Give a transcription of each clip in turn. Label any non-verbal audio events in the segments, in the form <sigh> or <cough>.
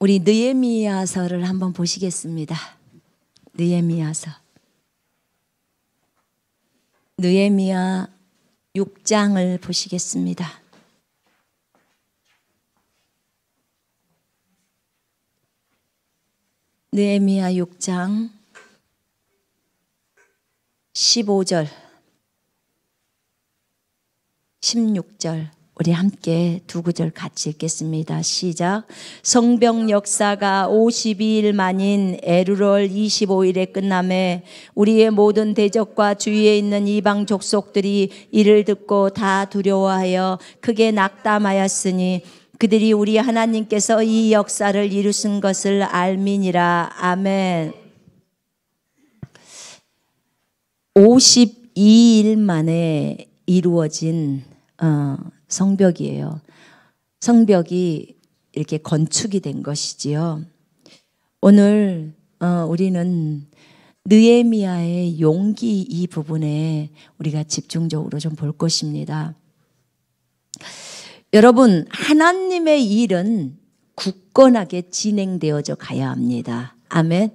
우리 느에미야서를 한번 보시겠습니다. 느에미야서. 느에미야 6장을 보시겠습니다. 느에미야 6장 15절 16절 우리 함께 두 구절 같이 읽겠습니다. 시작. 성병 역사가 52일 만인 에루롤 25일에 끝남에 우리의 모든 대적과 주위에 있는 이방 족속들이 이를 듣고 다 두려워하여 크게 낙담하였으니 그들이 우리 하나님께서 이 역사를 이루신 것을 알미니라. 아멘. 52일 만에 이루어진 어, 성벽이에요. 성벽이 이렇게 건축이 된 것이지요. 오늘 어, 우리는 느에미아의 용기 이 부분에 우리가 집중적으로 좀 볼 것입니다. 여러분 하나님의 일은 굳건하게 진행되어져 가야 합니다. 아멘.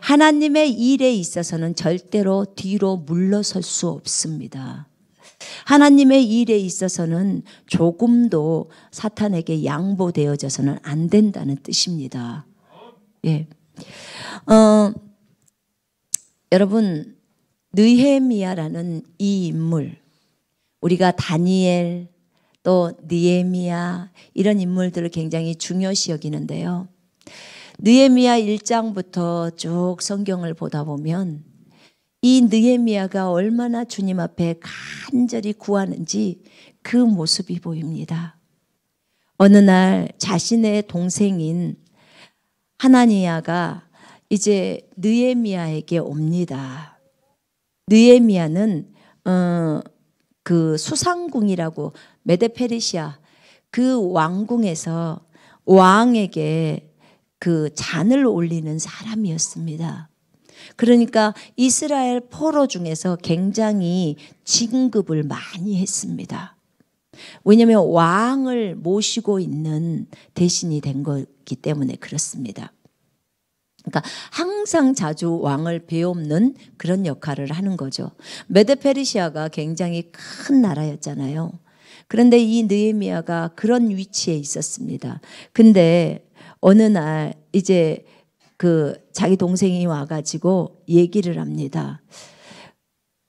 하나님의 일에 있어서는 절대로 뒤로 물러설 수 없습니다. 하나님의 일에 있어서는 조금도 사탄에게 양보되어져서는 안 된다는 뜻입니다. 예. 어, 여러분, 느헤미야라는 이 인물, 우리가 다니엘, 또 느헤미야 이런 인물들을 굉장히 중요시 여기는데요. 느헤미야 1장부터 쭉 성경을 보다 보면 이느에미아가 얼마나 주님 앞에 간절히 구하는지 그 모습이 보입니다. 어느 날 자신의 동생인 하나니아가 이제 느헤미야에게 옵니다. 느헤미야는 어, 그 수상궁이라고 메데페르시아 그 왕궁에서 왕에게 그 잔을 올리는 사람이었습니다. 그러니까 이스라엘 포로 중에서 굉장히 진급을 많이 했습니다. 왜냐하면 왕을 모시고 있는 대신이 된 거기 때문에 그렇습니다. 그러니까 항상 자주 왕을 배옵는 그런 역할을 하는 거죠. 메데페르시아가 굉장히 큰 나라였잖아요. 그런데 이 느헤미야가 그런 위치에 있었습니다. 근데 어느 날 이제 그 자기 동생이 와가지고 얘기를 합니다.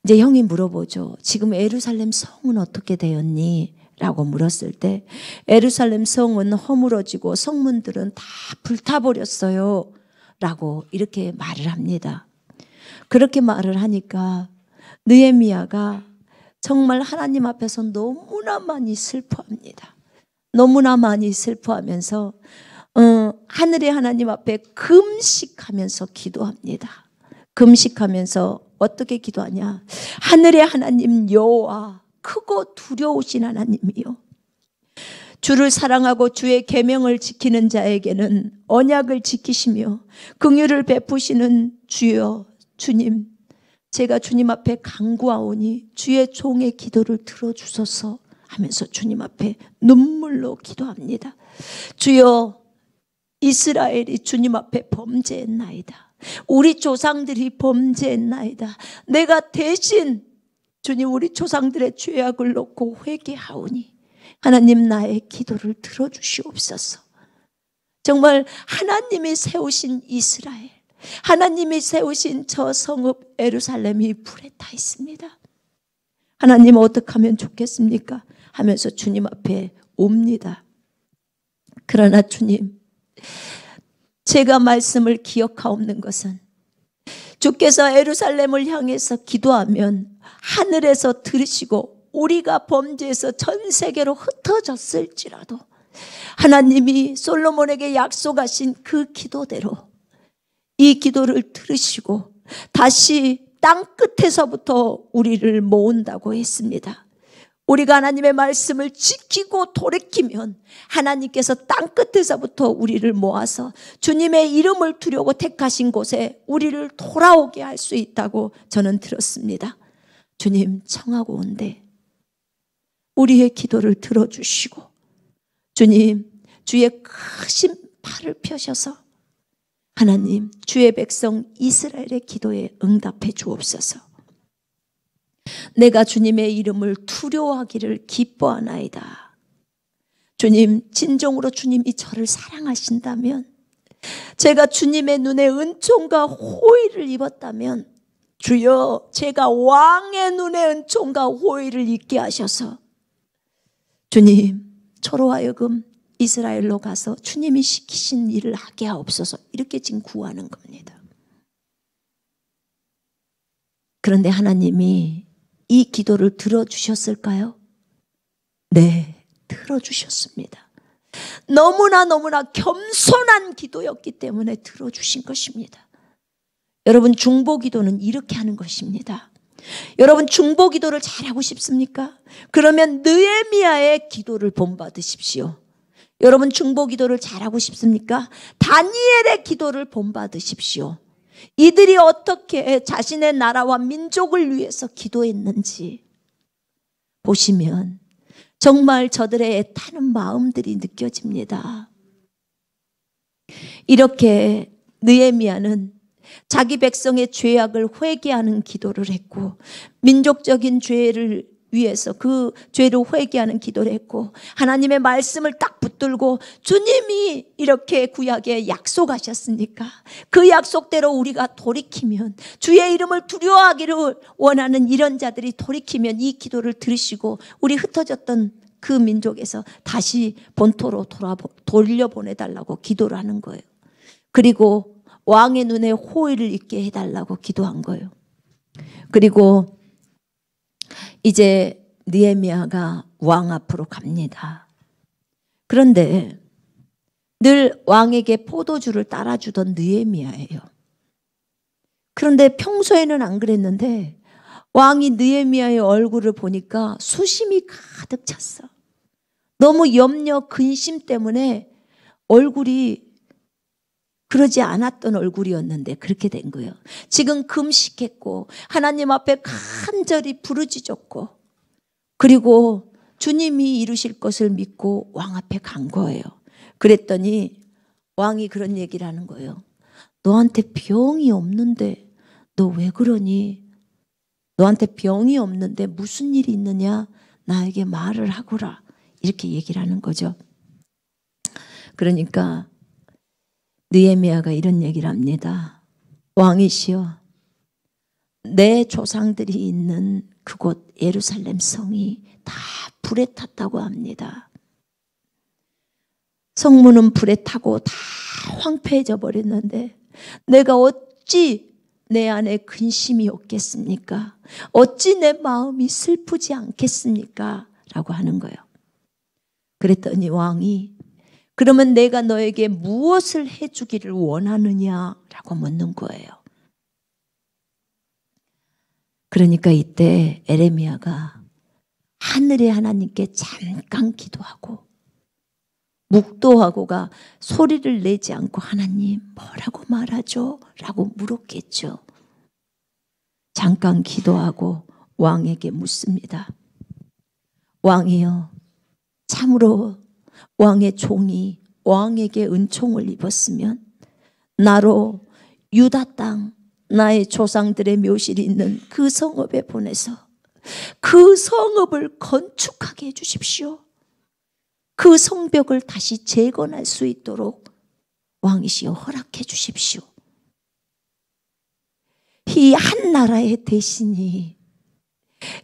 이제 형이 물어보죠. 지금 에루살렘 성은 어떻게 되었니? 라고 물었을 때 에루살렘 성은 허물어지고 성문들은 다 불타버렸어요. 라고 이렇게 말을 합니다. 그렇게 말을 하니까 느에미아가 정말 하나님 앞에서 너무나 많이 슬퍼합니다. 너무나 많이 슬퍼하면서 하늘의 하나님 앞에 금식하면서 기도합니다. 금식하면서 어떻게 기도하냐? 하늘의 하나님 여호와 크고 두려우신 하나님이요. 주를 사랑하고 주의 계명을 지키는 자에게는 언약을 지키시며 긍휼을 베푸시는 주여 주님 제가 주님 앞에 간구하오니 주의 종의 기도를 들어 주소서 하면서 주님 앞에 눈물로 기도합니다. 주여 이스라엘이 주님 앞에 범죄했나이다. 우리 조상들이 범죄했나이다. 내가 대신 주님 우리 조상들의 죄악을 놓고 회개하오니 하나님 나의 기도를 들어주시옵소서. 정말 하나님이 세우신 이스라엘, 하나님이 세우신 저 성읍 에루살렘이 불에 타 있습니다. 하나님 어떻게 하면 좋겠습니까? 하면서 주님 앞에 옵니다. 그러나 주님, 제가 말씀을 기억하옵는 것은 주께서 에루살렘을 향해서 기도하면 하늘에서 들으시고 우리가 범죄에서 전 세계로 흩어졌을지라도 하나님이 솔로몬에게 약속하신 그 기도대로 이 기도를 들으시고 다시 땅 끝에서부터 우리를 모은다고 했습니다. 우리가 하나님의 말씀을 지키고 돌이키면 하나님께서 땅끝에서부터 우리를 모아서 주님의 이름을 두려고 택하신 곳에 우리를 돌아오게 할 수 있다고 저는 들었습니다. 주님 청하고 온대. 우리의 기도를 들어주시고 주님 주의 크신 팔을 펴셔서 하나님 주의 백성 이스라엘의 기도에 응답해 주옵소서. 내가 주님의 이름을 두려워하기를 기뻐하나이다. 주님, 진정으로 주님이 저를 사랑하신다면, 제가 주님의 눈에 은총과 호의를 입었다면, 주여, 제가 왕의 눈에 은총과 호의를 입게 하셔서, 주님, 저로 하여금 이스라엘로 가서 주님이 시키신 일을 하게 하옵소서, 이렇게 지금 구하는 겁니다. 그런데 하나님이 이 기도를 들어주셨을까요? 네, 들어주셨습니다. 너무나 너무나 겸손한 기도였기 때문에 들어주신 것입니다. 여러분, 중보 기도는 이렇게 하는 것입니다. 여러분, 중보 기도를 잘하고 싶습니까? 그러면 느에미아의 기도를 본받으십시오. 여러분 중보 기도를 잘하고 싶습니까? 다니엘의 기도를 본받으십시오. 이들이 어떻게 자신의 나라와 민족을 위해서 기도했는지 보시면 정말 저들의 애타는 마음들이 느껴집니다. 이렇게 느에미아는 자기 백성의 죄악을 회개하는 기도를 했고 민족적인 죄를 위해서 그 죄를 회개하는 기도를 했고 하나님의 말씀을 딱 붙들고 주님이 이렇게 구약에 약속하셨으니까 그 약속대로 우리가 돌이키면 주의 이름을 두려워하기를 원하는 이런 자들이 돌이키면 이 기도를 들으시고 우리 흩어졌던 그 민족에서 다시 본토로 돌아 돌려보내달라고 기도를 하는 거예요. 그리고 왕의 눈에 호의를 입게 해달라고 기도한 거예요. 그리고 이제 느에미아가왕 앞으로 갑니다. 그런데 늘 왕에게 포도주를 따라주던 느에미아예요 그런데 평소에는 안 그랬는데 왕이 느에미아의 얼굴을 보니까 수심이 가득 찼어. 너무 염려 근심 때문에 얼굴이 그러지 않았던 얼굴이었는데 그렇게 된 거예요. 지금 금식했고 하나님 앞에 간절히 부르짖었고 그리고 주님이 이루실 것을 믿고 왕 앞에 간 거예요. 그랬더니 왕이 그런 얘기를 하는 거예요. 너한테 병이 없는데 너 왜 그러니? 너한테 병이 없는데 무슨 일이 있느냐? 나에게 말을 하거라. 이렇게 얘기를 하는 거죠. 그러니까 느에미아가 이런 얘기를 합니다. 왕이시여 내 조상들이 있는 그곳 예루살렘 성이 다 불에 탔다고 합니다. 성문은 불에 타고 다 황폐해져 버렸는데 내가 어찌 내 안에 근심이 없겠습니까? 어찌 내 마음이 슬프지 않겠습니까? 라고 하는 거예요. 그랬더니 왕이 그러면 내가 너에게 무엇을 해주기를 원하느냐라고 묻는 거예요. 그러니까 이때 에레미야가 하늘의 하나님께 잠깐 기도하고 묵도하고가 소리를 내지 않고 하나님 뭐라고 말하죠? 라고 물었겠죠. 잠깐 기도하고 왕에게 묻습니다. 왕이여, 참으로 왕의 종이 왕에게 은총을 입었으면 나로 유다 땅 나의 조상들의 묘실이 있는 그 성읍에 보내서 그 성읍을 건축하게 해주십시오. 그 성벽을 다시 재건할 수 있도록 왕이시여 허락해 주십시오. 이 한 나라의 대신이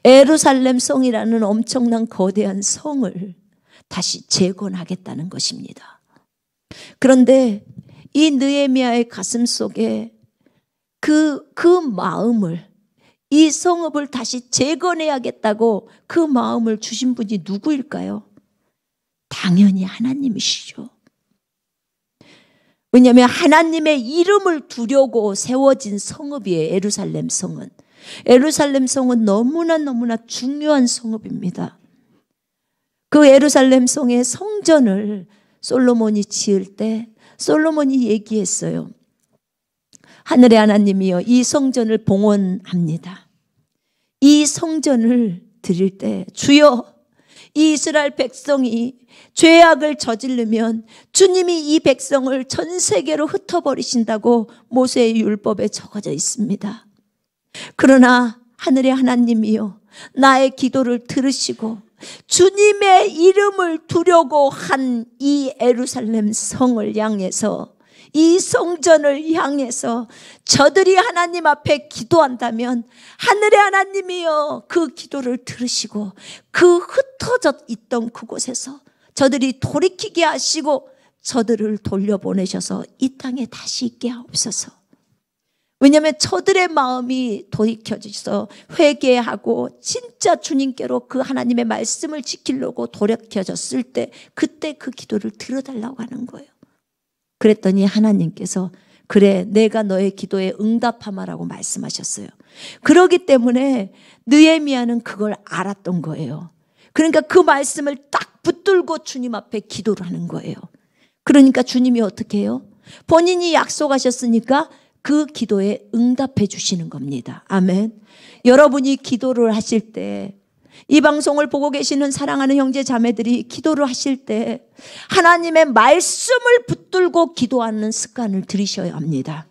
에루살렘 성이라는 엄청난 거대한 성을 다시 재건하겠다는 것입니다. 그런데 이 느에미아의 가슴 속에 그, 그 마음을, 이 성읍을 다시 재건해야겠다고 그 마음을 주신 분이 누구일까요? 당연히 하나님이시죠. 왜냐하면 하나님의 이름을 두려고 세워진 성읍이에요. 에루살렘 성은. 에루살렘 성은 너무나 너무나 중요한 성읍입니다. 그 예루살렘 성의 성전을 솔로몬이 지을 때 솔로몬이 얘기했어요. 하늘의 하나님이여 이 성전을 봉헌합니다. 이 성전을 드릴 때 주여 이스라엘 백성이 죄악을 저지르면 주님이 이 백성을 전 세계로 흩어버리신다고 모세의 율법에 적어져 있습니다. 그러나 하늘의 하나님이여 나의 기도를 들으시고 주님의 이름을 두려고 한 이 에루살렘 성을 향해서 이 성전을 향해서 저들이 하나님 앞에 기도한다면 하늘의 하나님이여 그 기도를 들으시고 그 흩어져 있던 그곳에서 저들이 돌이키게 하시고 저들을 돌려보내셔서 이 땅에 다시 있게 하옵소서. 왜냐하면 저들의 마음이 돌이켜져서 회개하고 진짜 주님께로 그 하나님의 말씀을 지키려고 돌이켜졌을 때 그때 그 기도를 들어달라고 하는 거예요. 그랬더니 하나님께서 그래 내가 너의 기도에 응답하마라고 말씀하셨어요. 그러기 때문에 느에미아는 그걸 알았던 거예요. 그러니까 그 말씀을 딱 붙들고 주님 앞에 기도를 하는 거예요. 그러니까 주님이 어떻게 해요? 본인이 약속하셨으니까 그 기도에 응답해 주시는 겁니다. 아멘. 여러분이 기도를 하실 때, 이 방송을 보고 계시는 사랑하는 형제 자매들이 기도를 하실 때, 하나님의 말씀을 붙들고 기도하는 습관을 들이셔야 합니다.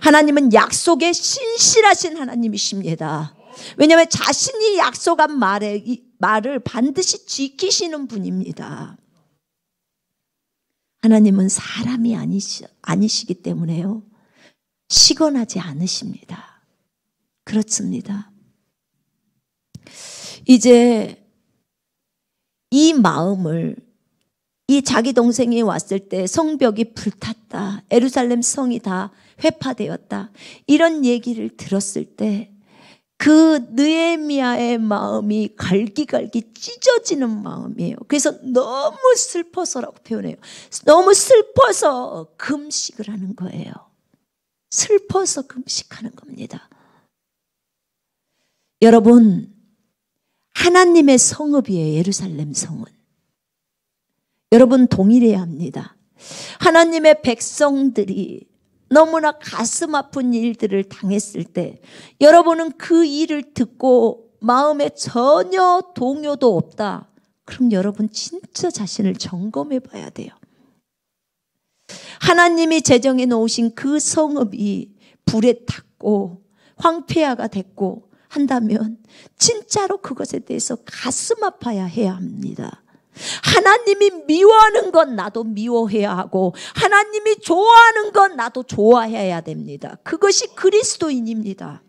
하나님은 약속에 신실하신 하나님이십니다. 왜냐하면 자신이 약속한 말에, 말을 반드시 지키시는 분입니다. 하나님은 사람이 아니시, 아니시기 때문에요. 시건하지 않으십니다. 그렇습니다. 이제 이 마음을 이 자기 동생이 왔을 때 성벽이 불탔다. 에루살렘 성이 다 회파되었다. 이런 얘기를 들었을 때 그 느에미아의 마음이 갈기갈기 찢어지는 마음이에요. 그래서 너무 슬퍼서라고 표현해요. 너무 슬퍼서 금식을 하는 거예요. 슬퍼서 금식하는 겁니다. 여러분, 하나님의 성읍이에요, 예루살렘 성은. 여러분 동일해야 합니다. 하나님의 백성들이 너무나 가슴 아픈 일들을 당했을 때 여러분은 그 일을 듣고 마음에 전혀 동요도 없다. 그럼 여러분 진짜 자신을 점검해 봐야 돼요. 하나님이 재정해 놓으신 그 성읍이 불에 탔고 황폐화가 됐고 한다면 진짜로 그것에 대해서 가슴 아파야 해야 합니다. 하나님이 미워하는 건 나도 미워해야 하고 하나님이 좋아하는 건 나도 좋아해야 됩니다. 그것이 그리스도인입니다.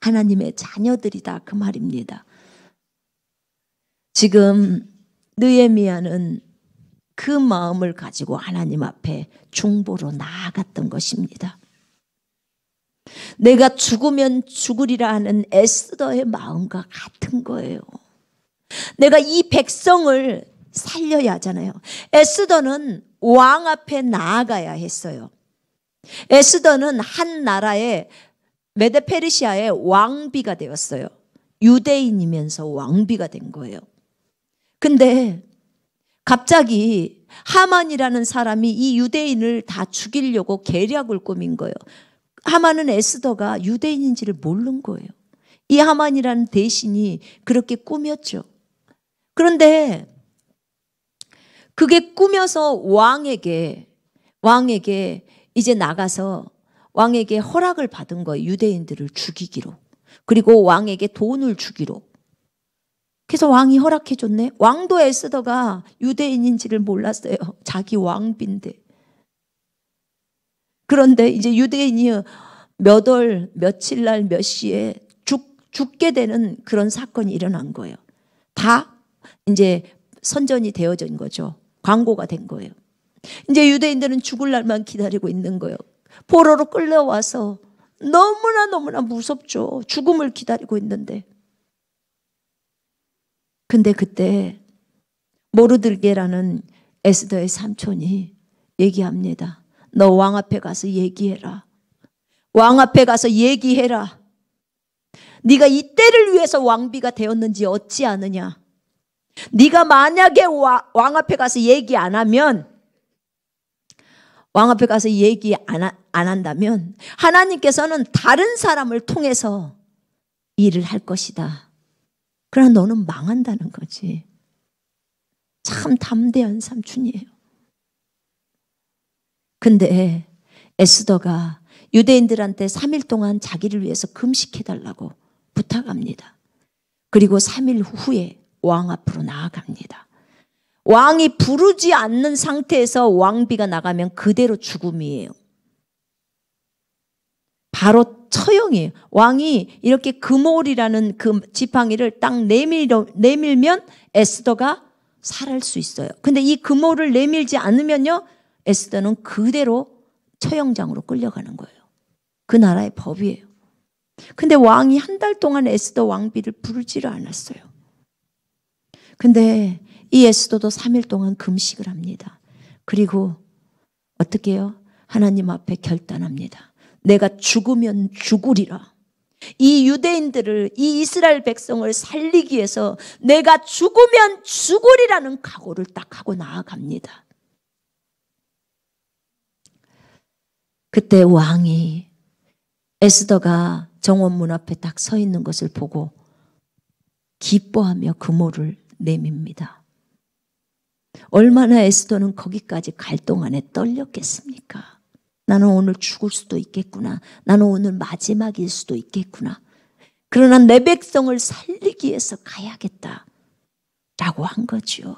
하나님의 자녀들이다 그 말입니다. 지금 느에미아는 그 마음을 가지고 하나님 앞에 중보로 나아갔던 것입니다. 내가 죽으면 죽으리라 하는 에스더의 마음과 같은 거예요. 내가 이 백성을 살려야 하잖아요. 에스더는 왕 앞에 나아가야 했어요. 에스더는 한 나라의 메데페르시아의 왕비가 되었어요. 유대인이면서 왕비가 된 거예요. 근데 갑자기 하만이라는 사람이 이 유대인을 다 죽이려고 계략을 꾸민 거예요. 하만은 에스더가 유대인인지를 모르는 거예요. 이 하만이라는 대신이 그렇게 꾸몄죠. 그런데 그게 꾸며서 왕에게 왕에게 이제 나가서 왕에게 허락을 받은 거예요. 유대인들을 죽이기로. 그리고 왕에게 돈을 주기로. 그래서 왕이 허락해줬네. 왕도 에스더가 유대인인지를 몰랐어요. 자기 왕비인데. 그런데 이제 유대인이 몇 월, 며칠 날, 몇 시에 죽, 죽게 되는 그런 사건이 일어난 거예요. 다 이제 선전이 되어진 거죠. 광고가 된 거예요. 이제 유대인들은 죽을 날만 기다리고 있는 거예요. 포로로 끌려와서 너무나 너무나 무섭죠. 죽음을 기다리고 있는데. 근데 그때 모르들게라는 에스더의 삼촌이 얘기합니다. 너 왕 앞에 가서 얘기해라. 왕 앞에 가서 얘기해라. 네가 이 때를 위해서 왕비가 되었는지 어찌 아느냐. 네가 만약에 와, 왕 앞에 가서 얘기 안 하면 왕 앞에 가서 얘기 안, 하, 안 한다면 하나님께서는 다른 사람을 통해서 일을 할 것이다. 그러나 너는 망한다는 거지. 참 담대한 삼촌이에요. 근데 에스더가 유대인들한테 3일 동안 자기를 위해서 금식해달라고 부탁합니다. 그리고 3일 후에 왕 앞으로 나아갑니다. 왕이 부르지 않는 상태에서 왕비가 나가면 그대로 죽음이에요. 바로 처형이에요. 왕이 이렇게 금올이라는 그 지팡이를 딱 내밀어, 내밀면 에스더가 살할 수 있어요. 근데 이금올를 내밀지 않으면요. 에스더는 그대로 처형장으로 끌려가는 거예요. 그 나라의 법이에요. 근데 왕이 한 달 동안 에스더 왕비를 부르지를 않았어요. 근데 이 에스더도 3일 동안 금식을 합니다. 그리고 어떻게 해요? 하나님 앞에 결단합니다. 내가 죽으면 죽으리라. 이 유대인들을 이 이스라엘 백성을 살리기 위해서 내가 죽으면 죽으리라는 각오를 딱 하고 나아갑니다. 그때 왕이 에스더가 정원문 앞에 딱 서 있는 것을 보고 기뻐하며 그모를 내밉니다. 얼마나 에스더는 거기까지 갈 동안에 떨렸겠습니까? 나는 오늘 죽을 수도 있겠구나. 나는 오늘 마지막일 수도 있겠구나. 그러나 내 백성을 살리기 위해서 가야겠다. 라고 한 거지요.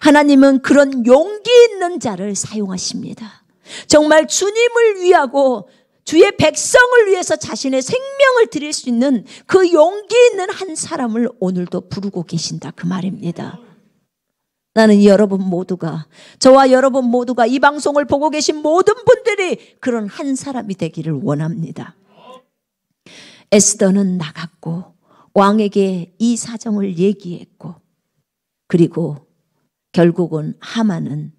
하나님은 그런 용기 있는 자를 사용하십니다. 정말 주님을 위하고 주의 백성을 위해서 자신의 생명을 드릴 수 있는 그 용기 있는 한 사람을 오늘도 부르고 계신다. 그 말입니다. 나는 여러분 모두가 저와 여러분 모두가 이 방송을 보고 계신 모든 분들이 그런 한 사람이 되기를 원합니다. 에스더는 나갔고 왕에게 이 사정을 얘기했고 그리고 결국은 하만은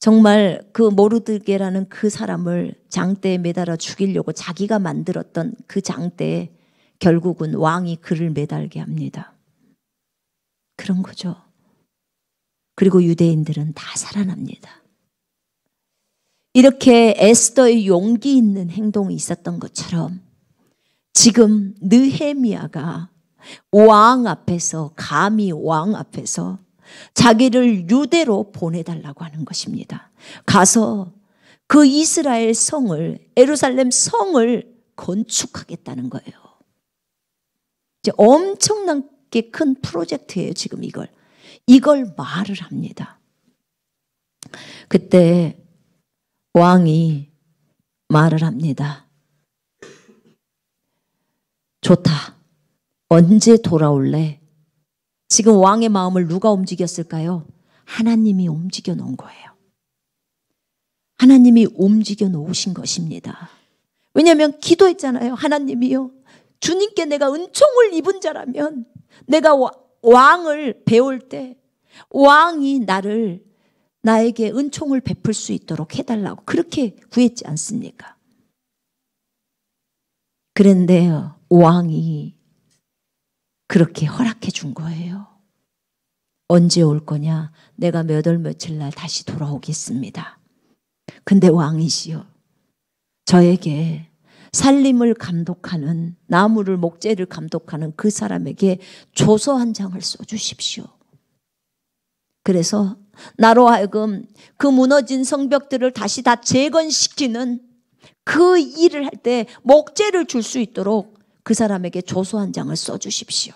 정말 그 모르드게라는 그 사람을 장대에 매달아 죽이려고 자기가 만들었던 그 장대에 결국은 왕이 그를 매달게 합니다. 그런 거죠. 그리고 유대인들은 다 살아납니다. 이렇게 에스더의 용기 있는 행동이 있었던 것처럼 지금 느헤미야가 왕 앞에서 감히 왕 앞에서 자기를 유대로 보내달라고 하는 것입니다. 가서 그 이스라엘 성을 에루살렘 성을 건축하겠다는 거예요. 이제 엄청나게 큰 프로젝트예요. 지금 이걸 이걸 말을 합니다. 그때 왕이 말을 합니다. 좋다. 언제 돌아올래? 지금 왕의 마음을 누가 움직였을까요? 하나님이 움직여 놓은 거예요. 하나님이 움직여 놓으신 것입니다. 왜냐하면 기도했잖아요. 하나님이요. 주님께 내가 은총을 입은 자라면 내가 왕을 배울 때 왕이 나를 나에게 은총을 베풀 수 있도록 해달라고 그렇게 구했지 않습니까? 그런데 왕이 그렇게 허락해 준 거예요. 언제 올 거냐? 내가 몇 월 며칠 날 다시 돌아오겠습니다. 근데 왕이시여, 저에게 살림을 감독하는 나무를 목재를 감독하는 그 사람에게 조서 한 장을 써주십시오. 그래서 나로 하여금 그 무너진 성벽들을 다시 다 재건시키는 그 일을 할 때 목재를 줄 수 있도록 그 사람에게 조서 한 장을 써주십시오.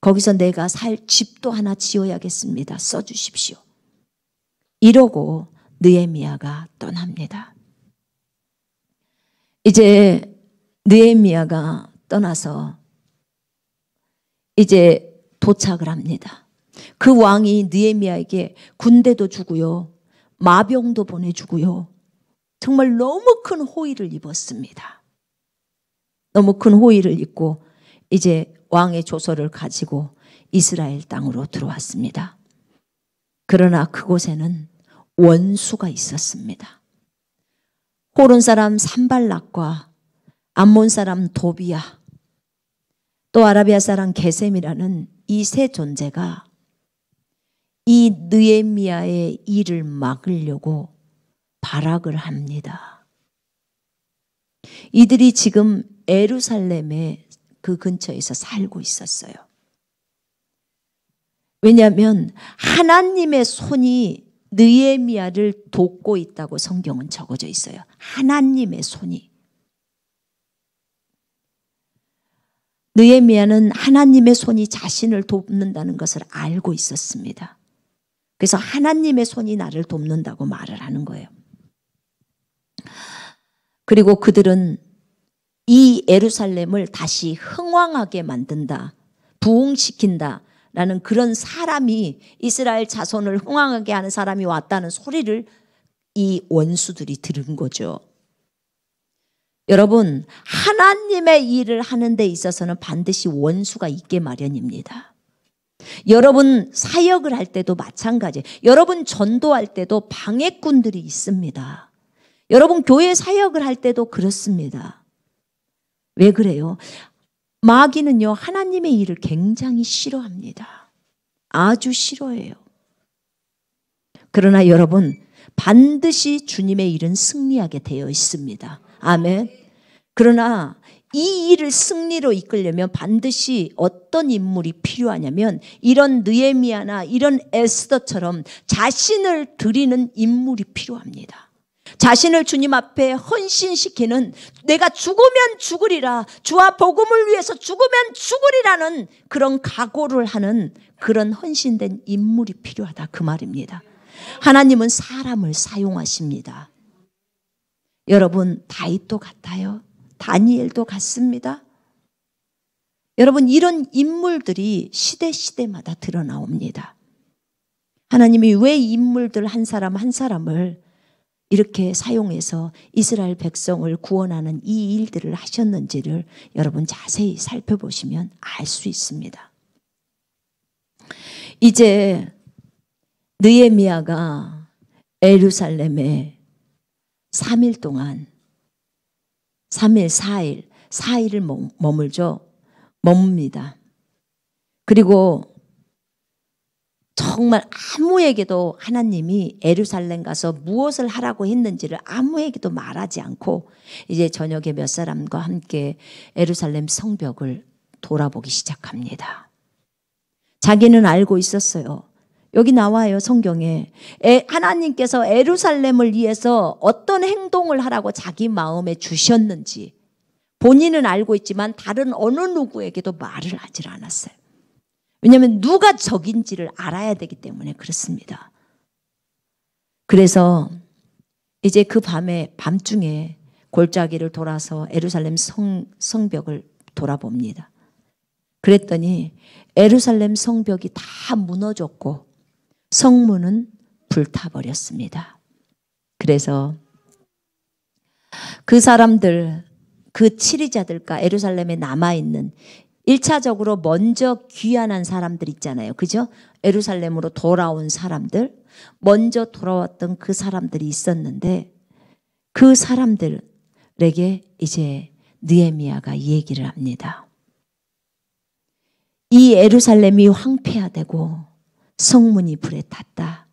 거기서 내가 살 집도 하나 지어야겠습니다. 써주십시오. 이러고 느에미아가 떠납니다. 이제 느헤미야가 떠나서 이제 도착을 합니다. 그 왕이 느헤미야에게 군대도 주고요. 마병도 보내주고요. 정말 너무 큰 호의를 입었습니다. 너무 큰 호의를 입고 이제 왕의 조서를 가지고 이스라엘 땅으로 들어왔습니다. 그러나 그곳에는 원수가 있었습니다. 호른 사람 산발락과 암몬 사람 도비야 또 아라비아 사람 게셈이라는 이 세 존재가 이 느에미아의 일을 막으려고 발악을 합니다. 이들이 지금 에루살렘의 그 근처에서 살고 있었어요. 왜냐하면 하나님의 손이 느에미아를 돕고 있다고 성경은 적어져 있어요. 하나님의 손이. 느에미아는 하나님의 손이 자신을 돕는다는 것을 알고 있었습니다. 그래서 하나님의 손이 나를 돕는다고 말을 하는 거예요. 그리고 그들은 이에루살렘을 다시 흥왕하게 만든다, 부흥시킨다, 라는 그런 사람이 이스라엘 자손을 흥황하게 하는 사람이 왔다는 소리를 이 원수들이 들은 거죠. 여러분, 하나님의 일을 하는 데 있어서는 반드시 원수가 있게 마련입니다. 여러분 사역을 할 때도 마찬가지. 여러분 전도할 때도 방해꾼들이 있습니다. 여러분 교회 사역을 할 때도 그렇습니다. 왜 그래요? 마귀는요, 하나님의 일을 굉장히 싫어합니다. 아주 싫어해요. 그러나 여러분, 반드시 주님의 일은 승리하게 되어 있습니다. 아멘. 그러나 이 일을 승리로 이끌려면 반드시 어떤 인물이 필요하냐면 이런 느에미아나 이런 에스더처럼 자신을 드리는 인물이 필요합니다. 자신을 주님 앞에 헌신시키는 내가 죽으면 죽으리라 주와 복음을 위해서 죽으면 죽으리라는 그런 각오를 하는 그런 헌신된 인물이 필요하다 그 말입니다. 하나님은 사람을 사용하십니다. 여러분 다윗도 같아요. 다니엘도 같습니다. 여러분 이런 인물들이 시대 시대마다 드러나옵니다. 하나님이 왜 인물들 한 사람 한 사람을 이렇게 사용해서 이스라엘 백성을 구원하는 이 일들을 하셨는지를 여러분 자세히 살펴보시면 알 수 있습니다. 이제 느에미아가 에루살렘에 3일 동안 3일 4일 4일을 머물죠. 머뭅니다. 그리고 정말 아무에게도 하나님이 에루살렘 가서 무엇을 하라고 했는지를 아무에게도 말하지 않고 이제 저녁에 몇 사람과 함께 에루살렘 성벽을 돌아보기 시작합니다. 자기는 알고 있었어요. 여기 나와요 성경에 에, 하나님께서 에루살렘을 위해서 어떤 행동을 하라고 자기 마음에 주셨는지 본인은 알고 있지만 다른 어느 누구에게도 말을 하질 않았어요. 왜냐하면 누가 적인지를 알아야 되기 때문에 그렇습니다. 그래서 이제 그 밤에 밤중에 골짜기를 돌아서 에루살렘 성, 성벽을 돌아봅니다. 그랬더니 에루살렘 성벽이 다 무너졌고 성문은 불타버렸습니다. 그래서 그 사람들, 그 치리자들과 에루살렘에 남아있는 1차적으로 먼저 귀환한 사람들 있잖아요. 그죠? 에루살렘으로 돌아온 사람들, 먼저 돌아왔던 그 사람들이 있었는데 그 사람들에게 이제 느에미아가 얘기를 합니다. 이 에루살렘이 황폐화되고 성문이 불에 탔다.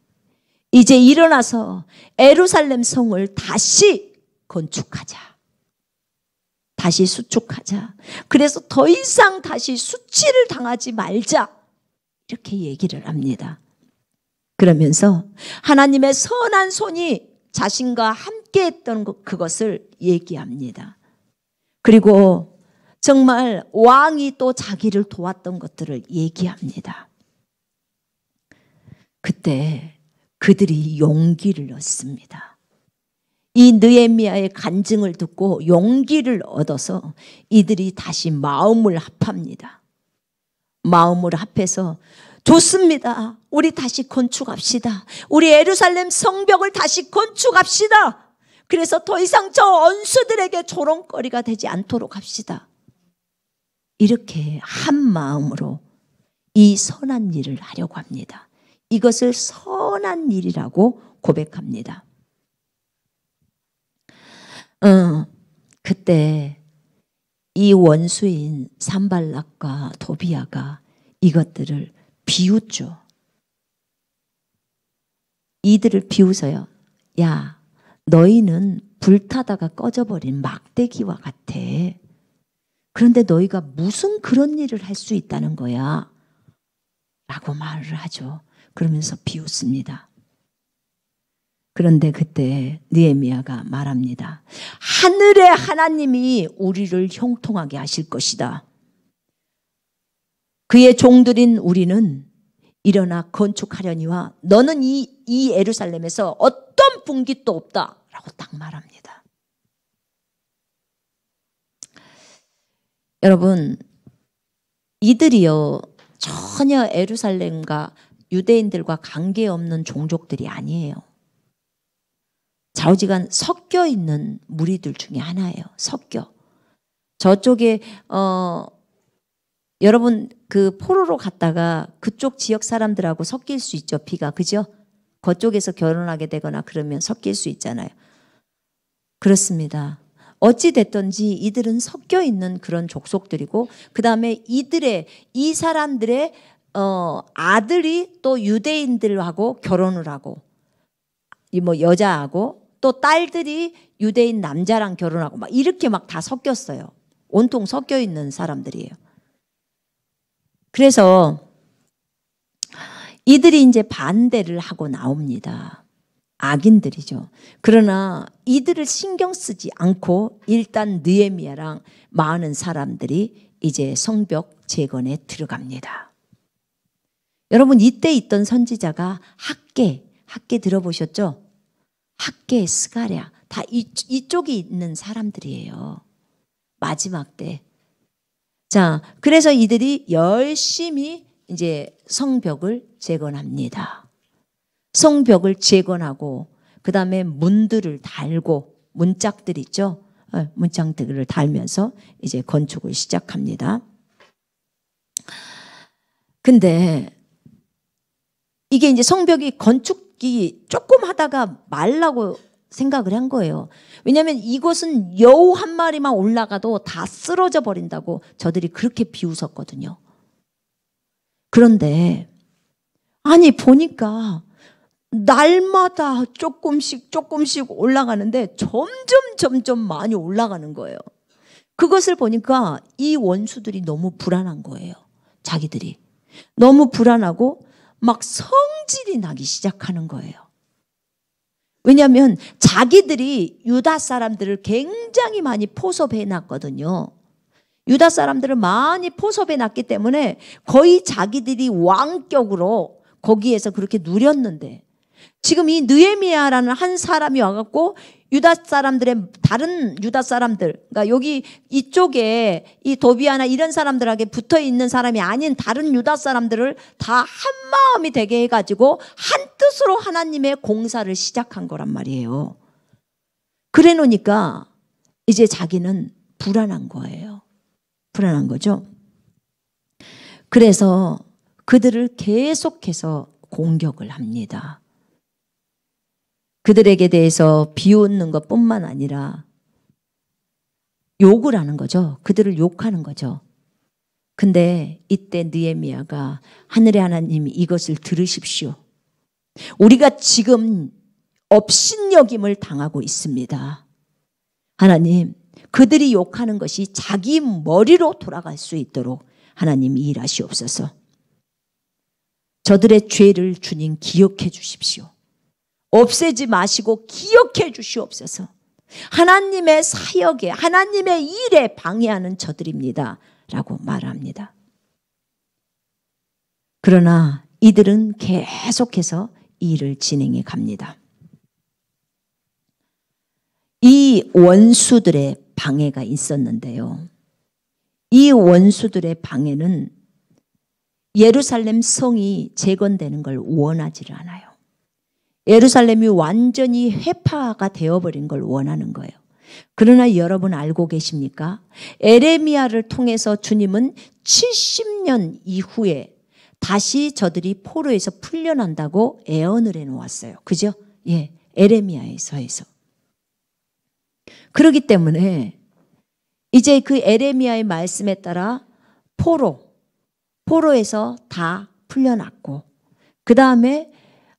이제 일어나서 에루살렘 성을 다시 건축하자. 다시 수축하자. 그래서 더 이상 다시 수치를 당하지 말자. 이렇게 얘기를 합니다. 그러면서 하나님의 선한 손이 자신과 함께 했던 그것을 얘기합니다. 그리고 정말 왕이 또 자기를 도왔던 것들을 얘기합니다. 그때 그들이 용기를 얻습니다. 이 느에미아의 간증을 듣고 용기를 얻어서 이들이 다시 마음을 합합니다. 마음을 합해서 좋습니다. 우리 다시 건축합시다. 우리 에루살렘 성벽을 다시 건축합시다. 그래서 더 이상 저 언수들에게 조롱거리가 되지 않도록 합시다. 이렇게 한 마음으로 이 선한 일을 하려고 합니다. 이것을 선한 일이라고 고백합니다. 어, 그때 이 원수인 산발락과 도비아가 이것들을 비웃죠. 이들을 비웃어요. 야, 너희는 불타다가 꺼져버린 막대기와 같아. 그런데 너희가 무슨 그런 일을 할 수 있다는 거야? 라고 말을 하죠. 그러면서 비웃습니다. 그런데 그때 느에미아가 말합니다. 하늘의 하나님이 우리를 형통하게 하실 것이다. 그의 종들인 우리는 일어나 건축하려니와 너는 이, 이 에루살렘에서 어떤 분깃도 없다. 라고 딱 말합니다. 여러분, 이들이요, 전혀 에루살렘과 유대인들과 관계없는 종족들이 아니에요. 좌우지간 섞여 있는 무리들 중에 하나예요. 섞여. 저쪽에 어 여러분 그 포로로 갔다가 그쪽 지역 사람들하고 섞일 수 있죠. 피가 그죠? 그쪽에서 결혼하게 되거나 그러면 섞일 수 있잖아요. 그렇습니다. 어찌 됐든지 이들은 섞여 있는 그런 족속들이고 그 다음에 이들의 이 사람들의 어, 아들이 또 유대인들하고 결혼을 하고 이 뭐 여자하고 또 딸들이 유대인 남자랑 결혼하고 막 이렇게 막 다 섞였어요. 온통 섞여 있는 사람들이에요. 그래서 이들이 이제 반대를 하고 나옵니다. 악인들이죠. 그러나 이들을 신경 쓰지 않고 일단 느에미아랑 많은 사람들이 이제 성벽 재건에 들어갑니다. 여러분 이때 있던 선지자가 학계, 학계 들어보셨죠? 학계, 스가랴 다 이, 이쪽이 있는 사람들이에요. 마지막 때. 자, 그래서 이들이 열심히 이제 성벽을 재건합니다. 성벽을 재건하고 그 다음에 문들을 달고 문짝들 있죠. 어, 문짝들을 달면서 이제 건축을 시작합니다. 근데 이게 이제 성벽이 건축 이기 조금 하다가 말라고 생각을 한 거예요. 왜냐하면 이것은 여우 한 마리만 올라가도 다 쓰러져 버린다고 저들이 그렇게 비웃었거든요. 그런데 아니 보니까 날마다 조금씩 조금씩 올라가는데 점점 점점 많이 올라가는 거예요. 그것을 보니까 이 원수들이 너무 불안한 거예요. 자기들이 너무 불안하고 막 성질이 나기 시작하는 거예요. 왜냐하면 자기들이 유다 사람들을 굉장히 많이 포섭해 놨거든요. 유다 사람들을 많이 포섭해 놨기 때문에 거의 자기들이 왕격으로 거기에서 그렇게 누렸는데 지금 이 느에미아라는 한 사람이 와갖고 유다 사람들의 다른 유다 사람들, 그러니까 여기 이쪽에 이 도비아나 이런 사람들에게 붙어 있는 사람이 아닌 다른 유다 사람들을 다 한 마음이 되게 해가지고 한 뜻으로 하나님의 공사를 시작한 거란 말이에요. 그래 놓으니까 이제 자기는 불안한 거예요. 불안한 거죠. 그래서 그들을 계속해서 공격을 합니다. 그들에게 대해서 비웃는 것 뿐만 아니라 욕을 하는 거죠. 그들을 욕하는 거죠. 근데 이때 느에미아가 하늘의 하나님 이것을 이 들으십시오. 우리가 지금 업신여김을 당하고 있습니다. 하나님, 그들이 욕하는 것이 자기 머리로 돌아갈 수 있도록 하나님 이 일하시옵소서. 저들의 죄를 주님 기억해 주십시오. 없애지 마시고 기억해 주시옵소서. 하나님의 사역에 하나님의 일에 방해하는 저들입니다. 라고 말합니다. 그러나 이들은 계속해서 일을 진행해 갑니다. 이 원수들의 방해가 있었는데요. 이 원수들의 방해는 예루살렘 성이 재건되는 걸원하지 않아요. 예루살렘이 완전히 회파가 되어버린 걸 원하는 거예요. 그러나 여러분 알고 계십니까? 에레미야를 통해서 주님은 70년 이후에 다시 저들이 포로에서 풀려난다고 애언을 해놓았어요. 그죠? 예. 에레미야에서에서. 그러기 때문에 이제 그 에레미야의 말씀에 따라 포로, 포로에서 다 풀려났고, 그 다음에,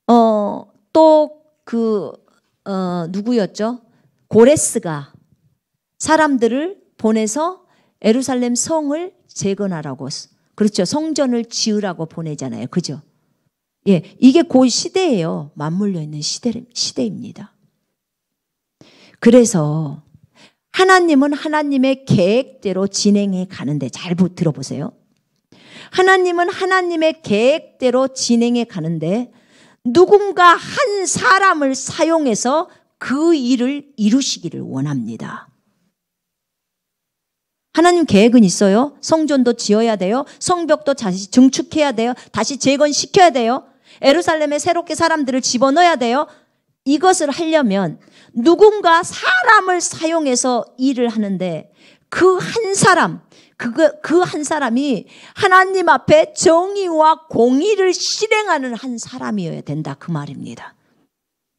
어, 또그 어, 누구였죠? 고레스가 사람들을 보내서 에루살렘 성을 재건하라고 그렇죠. 성전을 지으라고 보내잖아요. 그죠? 예, 이게 그 시대예요. 맞물려 있는 시대, 시대입니다. 그래서 하나님은 하나님의 계획대로 진행해 가는데 잘 들어보세요. 하나님은 하나님의 계획대로 진행해 가는데 누군가 한 사람을 사용해서 그 일을 이루시기를 원합니다. 하나님 계획은 있어요. 성전도 지어야 돼요. 성벽도 다시 증축해야 돼요. 다시 재건시켜야 돼요. 에루살렘에 새롭게 사람들을 집어넣어야 돼요. 이것을 하려면 누군가 사람을 사용해서 일을 하는데 그 한 사람, 그거 그한 사람이 하나님 앞에 정의와 공의를 실행하는 한 사람이어야 된다 그 말입니다.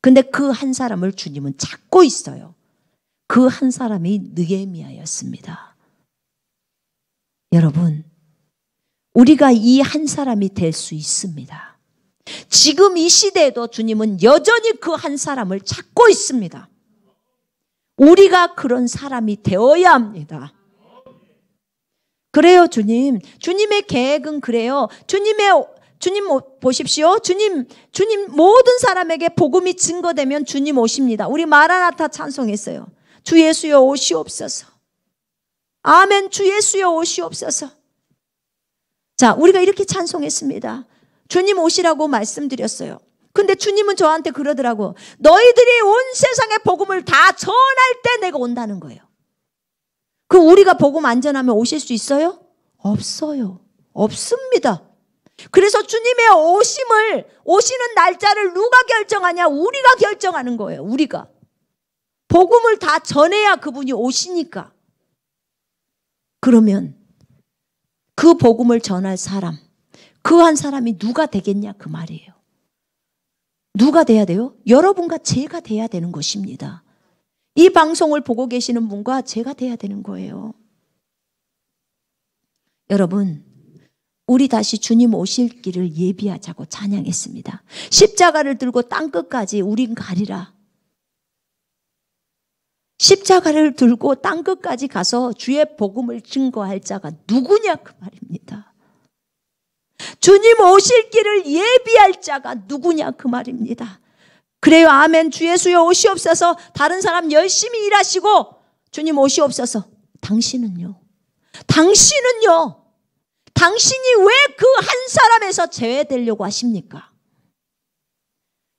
근데 그 한 사람을 주님은 찾고 있어요. 그 한 사람이 느헤미야였습니다. 여러분, 우리가 이 한 사람이 될 수 있습니다. 지금 이 시대에도 주님은 여전히 그 한 사람을 찾고 있습니다. 우리가 그런 사람이 되어야 합니다. 그래요, 주님. 주님의 계획은 그래요. 주님의 주님 보십시오. 주님, 주님 모든 사람에게 복음이 증거되면 주님 오십니다. 우리 마라나타 찬송했어요. 주 예수여 오시옵소서. 아멘. 주 예수여 오시옵소서. 자, 우리가 이렇게 찬송했습니다. 주님 오시라고 말씀드렸어요. 근데 주님은 저한테 그러더라고. 너희들이 온세상에 복음을 다 전할 때 내가 온다는 거예요. 그 우리가 복음 안전하면 오실 수 있어요? 없어요. 없습니다. 그래서 주님의 오심을 오시는 날짜를 누가 결정하냐? 우리가 결정하는 거예요. 우리가 복음을 다 전해야 그분이 오시니까. 그러면 그 복음을 전할 사람, 그 한 사람이 누가 되겠냐 그 말이에요. 누가 돼야 돼요? 여러분과 제가 돼야 되는 것입니다. 이 방송을 보고 계시는 분과 제가 돼야 되는 거예요. 여러분, 우리 다시 주님 오실 길을 예비하자고 찬양했습니다. 십자가를 들고 땅끝까지 우린 가리라. 십자가를 들고 땅끝까지 가서 주의 복음을 증거할 자가 누구냐 그 말입니다. 주님 오실 길을 예비할 자가 누구냐 그 말입니다. 그래요. 아멘. 주 예수여 오시옵소서. 다른 사람 열심히 일하시고 주님 오시옵소서. 당신은요. 당신은요. 당신이 왜 그 한 사람에서 제외되려고 하십니까?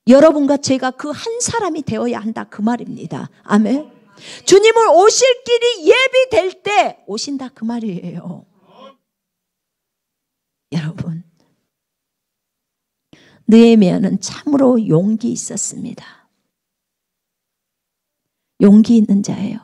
여러분과 제가 그 한 사람이 되어야 한다 그 말입니다. 아멘. 주님을 오실 길이 예비될 때 오신다 그 말이에요. 여러분 느에미아는 참으로 용기 있었습니다. 용기 있는 자예요.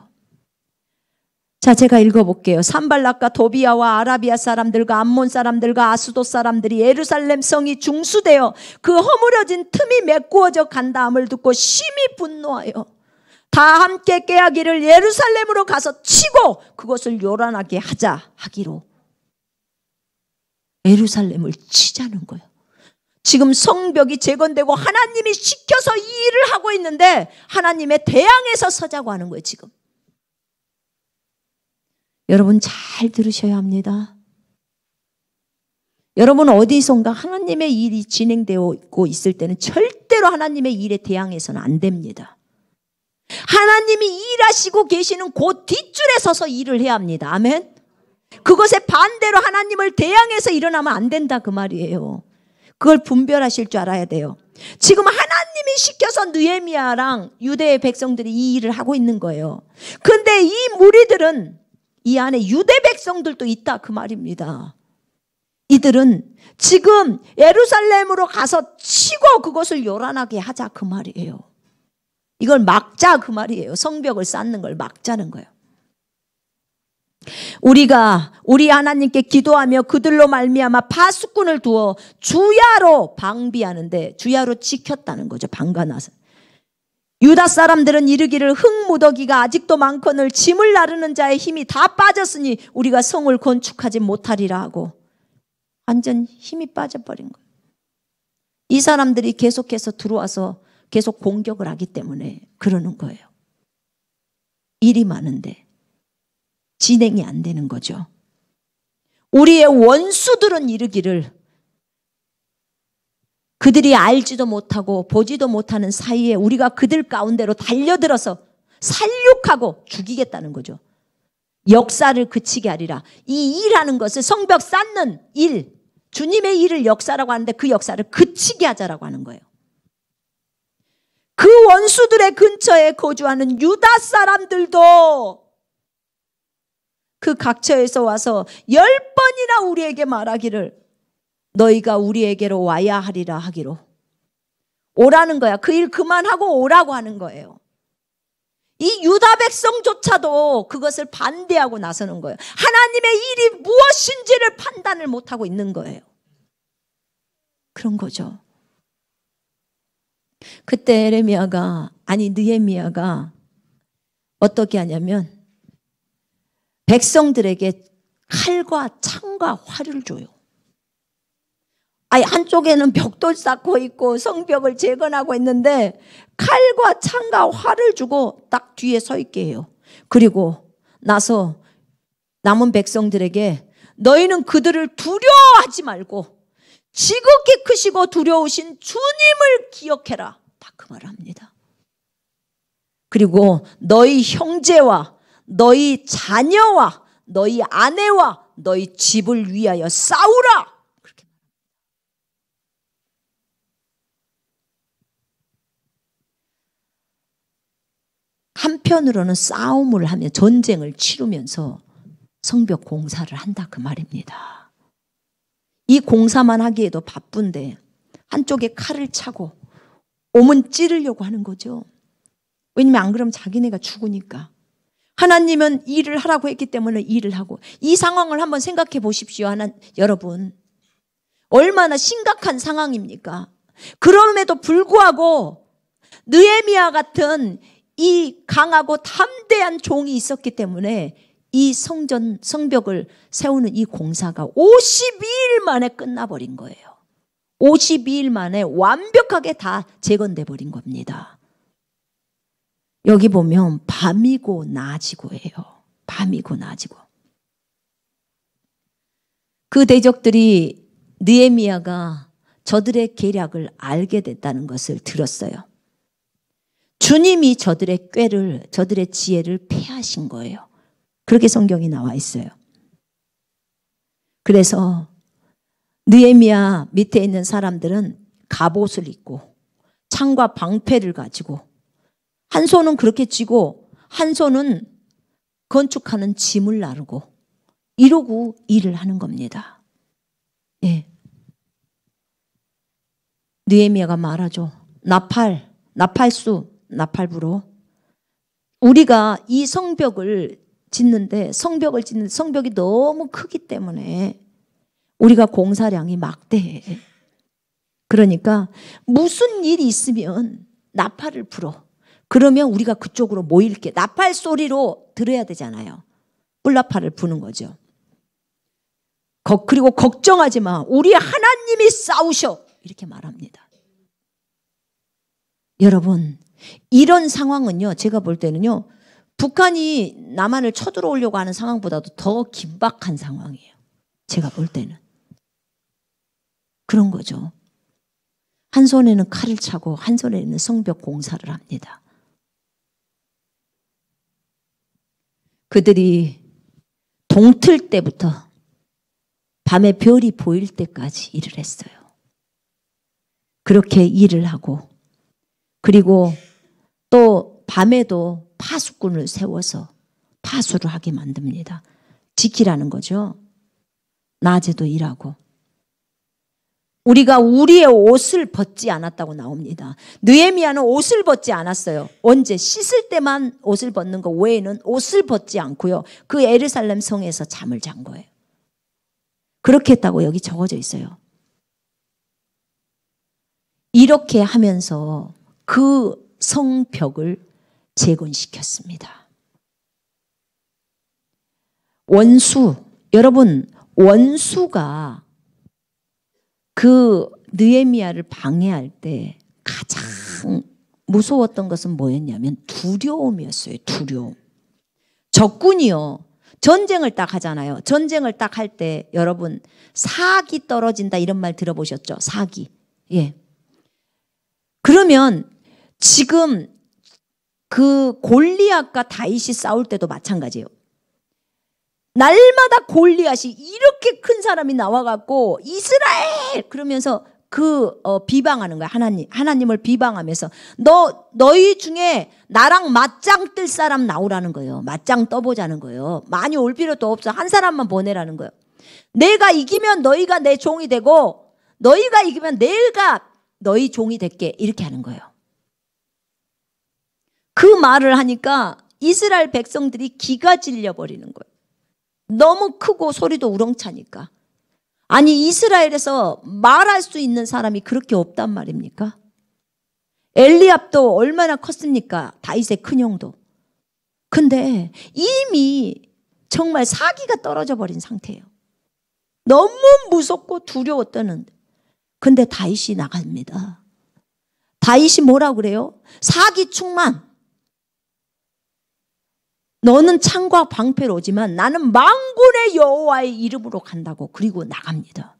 자, 제가 읽어볼게요. 산발락과 도비아와 아라비아 사람들과 암몬 사람들과 아수도 사람들이 예루살렘 성이 중수되어 그 허물어진 틈이 메꾸어져 간다함을 듣고 심히 분노하여 다 함께 깨하기를 예루살렘으로 가서 치고 그것을 요란하게 하자 하기로 예루살렘을 치자는 거예요. 지금 성벽이 재건되고 하나님이 시켜서 이 일을 하고 있는데 하나님의 대항에서 서자고 하는 거예요, 지금. 여러분 잘 들으셔야 합니다. 여러분 어디선가 하나님의 일이 진행되고 있을 때는 절대로 하나님의 일에 대항해서는 안 됩니다. 하나님이 일하시고 계시는 곧그 뒷줄에 서서 일을 해야 합니다. 아멘. 그것에 반대로 하나님을 대항해서 일어나면 안 된다 그 말이에요. 그걸 분별하실 줄 알아야 돼요. 지금 하나님이 시켜서 느에미아랑 유대의 백성들이 이 일을 하고 있는 거예요. 근데 이 무리들은 이 안에 유대 백성들도 있다 그 말입니다. 이들은 지금 예루살렘으로 가서 치고 그것을 요란하게 하자 그 말이에요. 이걸 막자 그 말이에요. 성벽을 쌓는 걸 막자는 거예요. 우리가 우리 하나님께 기도하며 그들로 말미암아 파수꾼을 두어 주야로 방비하는데 주야로 지켰다는 거죠. 방가나서. 유다 사람들은 이르기를 흙 무더기가 아직도 많거늘 짐을 나르는 자의 힘이 다 빠졌으니 우리가 성을 건축하지 못하리라 하고 완전 힘이 빠져버린 거예요. 이 사람들이 계속해서 들어와서 계속 공격을 하기 때문에 그러는 거예요. 일이 많은데 진행이 안 되는 거죠. 우리의 원수들은 이르기를 그들이 알지도 못하고 보지도 못하는 사이에 우리가 그들 가운데로 달려들어서 살육하고 죽이겠다는 거죠. 역사를 그치게 하리라. 이 일하는 것을 성벽 쌓는 일, 주님의 일을 역사라고 하는데 그 역사를 그치게 하자라고 하는 거예요. 그 원수들의 근처에 거주하는 유다 사람들도 그 각처에서 와서 열 번이나 우리에게 말하기를 너희가 우리에게로 와야 하리라 하기로 오라는 거야. 그 일 그만하고 오라고 하는 거예요. 이 유다 백성조차도 그것을 반대하고 나서는 거예요. 하나님의 일이 무엇인지를 판단을 못하고 있는 거예요. 그런 거죠. 그때 에레미아가 아니 느헤미아가 어떻게 하냐면 백성들에게 칼과 창과 활을 줘요. 아니 한쪽에는 벽돌 쌓고 있고 성벽을 재건하고 있는데 칼과 창과 활을 주고 딱 뒤에 서 있게 해요. 그리고 나서 남은 백성들에게 너희는 그들을 두려워하지 말고 지극히 크시고 두려우신 주님을 기억해라. 다그 말합니다. 그리고 너희 형제와 너희 자녀와 너희 아내와 너희 집을 위하여 싸우라. 그렇게 한편으로는 싸움을 하며 전쟁을 치르면서 성벽 공사를 한다 그 말입니다. 이 공사만 하기에도 바쁜데 한쪽에 칼을 차고 오문 찌르려고 하는 거죠. 왜냐면 안 그러면 자기네가 죽으니까. 하나님은 일을 하라고 했기 때문에 일을 하고 이 상황을 한번 생각해 보십시오. 하나 여러분. 얼마나 심각한 상황입니까? 그럼에도 불구하고 느에미아 같은 이 강하고 담대한 종이 있었기 때문에 이 성전 성벽을 세우는 이 공사가 52일 만에 끝나버린 거예요. 52일 만에 완벽하게 다 재건돼 버린 겁니다. 여기 보면 밤이고 낮이고예요. 밤이고 낮이고. 그 대적들이 느에미아가 저들의 계략을 알게 됐다는 것을 들었어요. 주님이 저들의 꾀를, 저들의 지혜를 패하신 거예요. 그렇게 성경이 나와 있어요. 그래서 느에미아 밑에 있는 사람들은 갑옷을 입고 창과 방패를 가지고 한 손은 그렇게 쥐고 한 손은 건축하는 짐을 나르고 이러고 일을 하는 겁니다. 예. 느헤미야가 말하죠. 나팔, 나팔수, 나팔부로 우리가 이 성벽을 짓는데 성벽을 짓는 성벽이 너무 크기 때문에 우리가 공사량이 막대해. 그러니까 무슨 일이 있으면 나팔을 불어. 그러면 우리가 그쪽으로 모일게 나팔 소리로 들어야 되잖아요. 뿔나팔을 부는 거죠. 거, 그리고 걱정하지 마. 우리 하나님이 싸우셔. 이렇게 말합니다. 여러분, 이런 상황은요, 제가 볼 때는요, 북한이 남한을 쳐들어오려고 하는 상황보다도 더 긴박한 상황이에요. 제가 볼 때는. 그런 거죠. 한 손에는 칼을 차고 한 손에는 성벽 공사를 합니다. 그들이 동틀 때부터 밤에 별이 보일 때까지 일을 했어요. 그렇게 일을 하고 그리고 또 밤에도 파수꾼을 세워서 파수를 하게 만듭니다. 지키라는 거죠. 낮에도 일하고 우리가 우리의 옷을 벗지 않았다고 나옵니다. 느에미아는 옷을 벗지 않았어요. 언제 씻을 때만 옷을 벗는 거 외에는 옷을 벗지 않고요. 그 에르살렘 성에서 잠을 잔 거예요. 그렇게 했다고 여기 적어져 있어요. 이렇게 하면서 그 성벽을 재건시켰습니다. 원수 여러분 원수가 그 느에미아를 방해할 때 가장 무서웠던 것은 뭐였냐면 두려움이었어요. 두려움. 적군이요. 전쟁을 딱 하잖아요. 전쟁을 딱 할 때 여러분 사기 떨어진다 이런 말 들어보셨죠? 사기. 예. 그러면 지금 그 골리앗과 다윗이 싸울 때도 마찬가지예요. 날마다 골리앗이 이렇게 큰 사람이 나와갖고 이스라엘 그러면서 그 어, 비방하는 거야 하나님 하나님을 비방하면서 너 너희 중에 나랑 맞짱 뜰 사람 나오라는 거예요 맞짱 떠보자는 거예요 많이 올 필요도 없어 한 사람만 보내라는 거예요 내가 이기면 너희가 내 종이 되고 너희가 이기면 내가 너희 종이 될게 이렇게 하는 거예요 그 말을 하니까 이스라엘 백성들이 기가 질려 버리는 거예요 너무 크고 소리도 우렁차니까. 아니 이스라엘에서 말할 수 있는 사람이 그렇게 없단 말입니까? 엘리압도 얼마나 컸습니까? 다윗의 큰형도. 근데 이미 정말 사기가 떨어져 버린 상태예요. 너무 무섭고 두려웠다는 근데 다윗이 나갑니다. 다윗이 뭐라고 그래요? 사기 충만. 너는 창과 방패로 오지만 나는 망군의 여호와의 이름으로 간다고 그리고 나갑니다.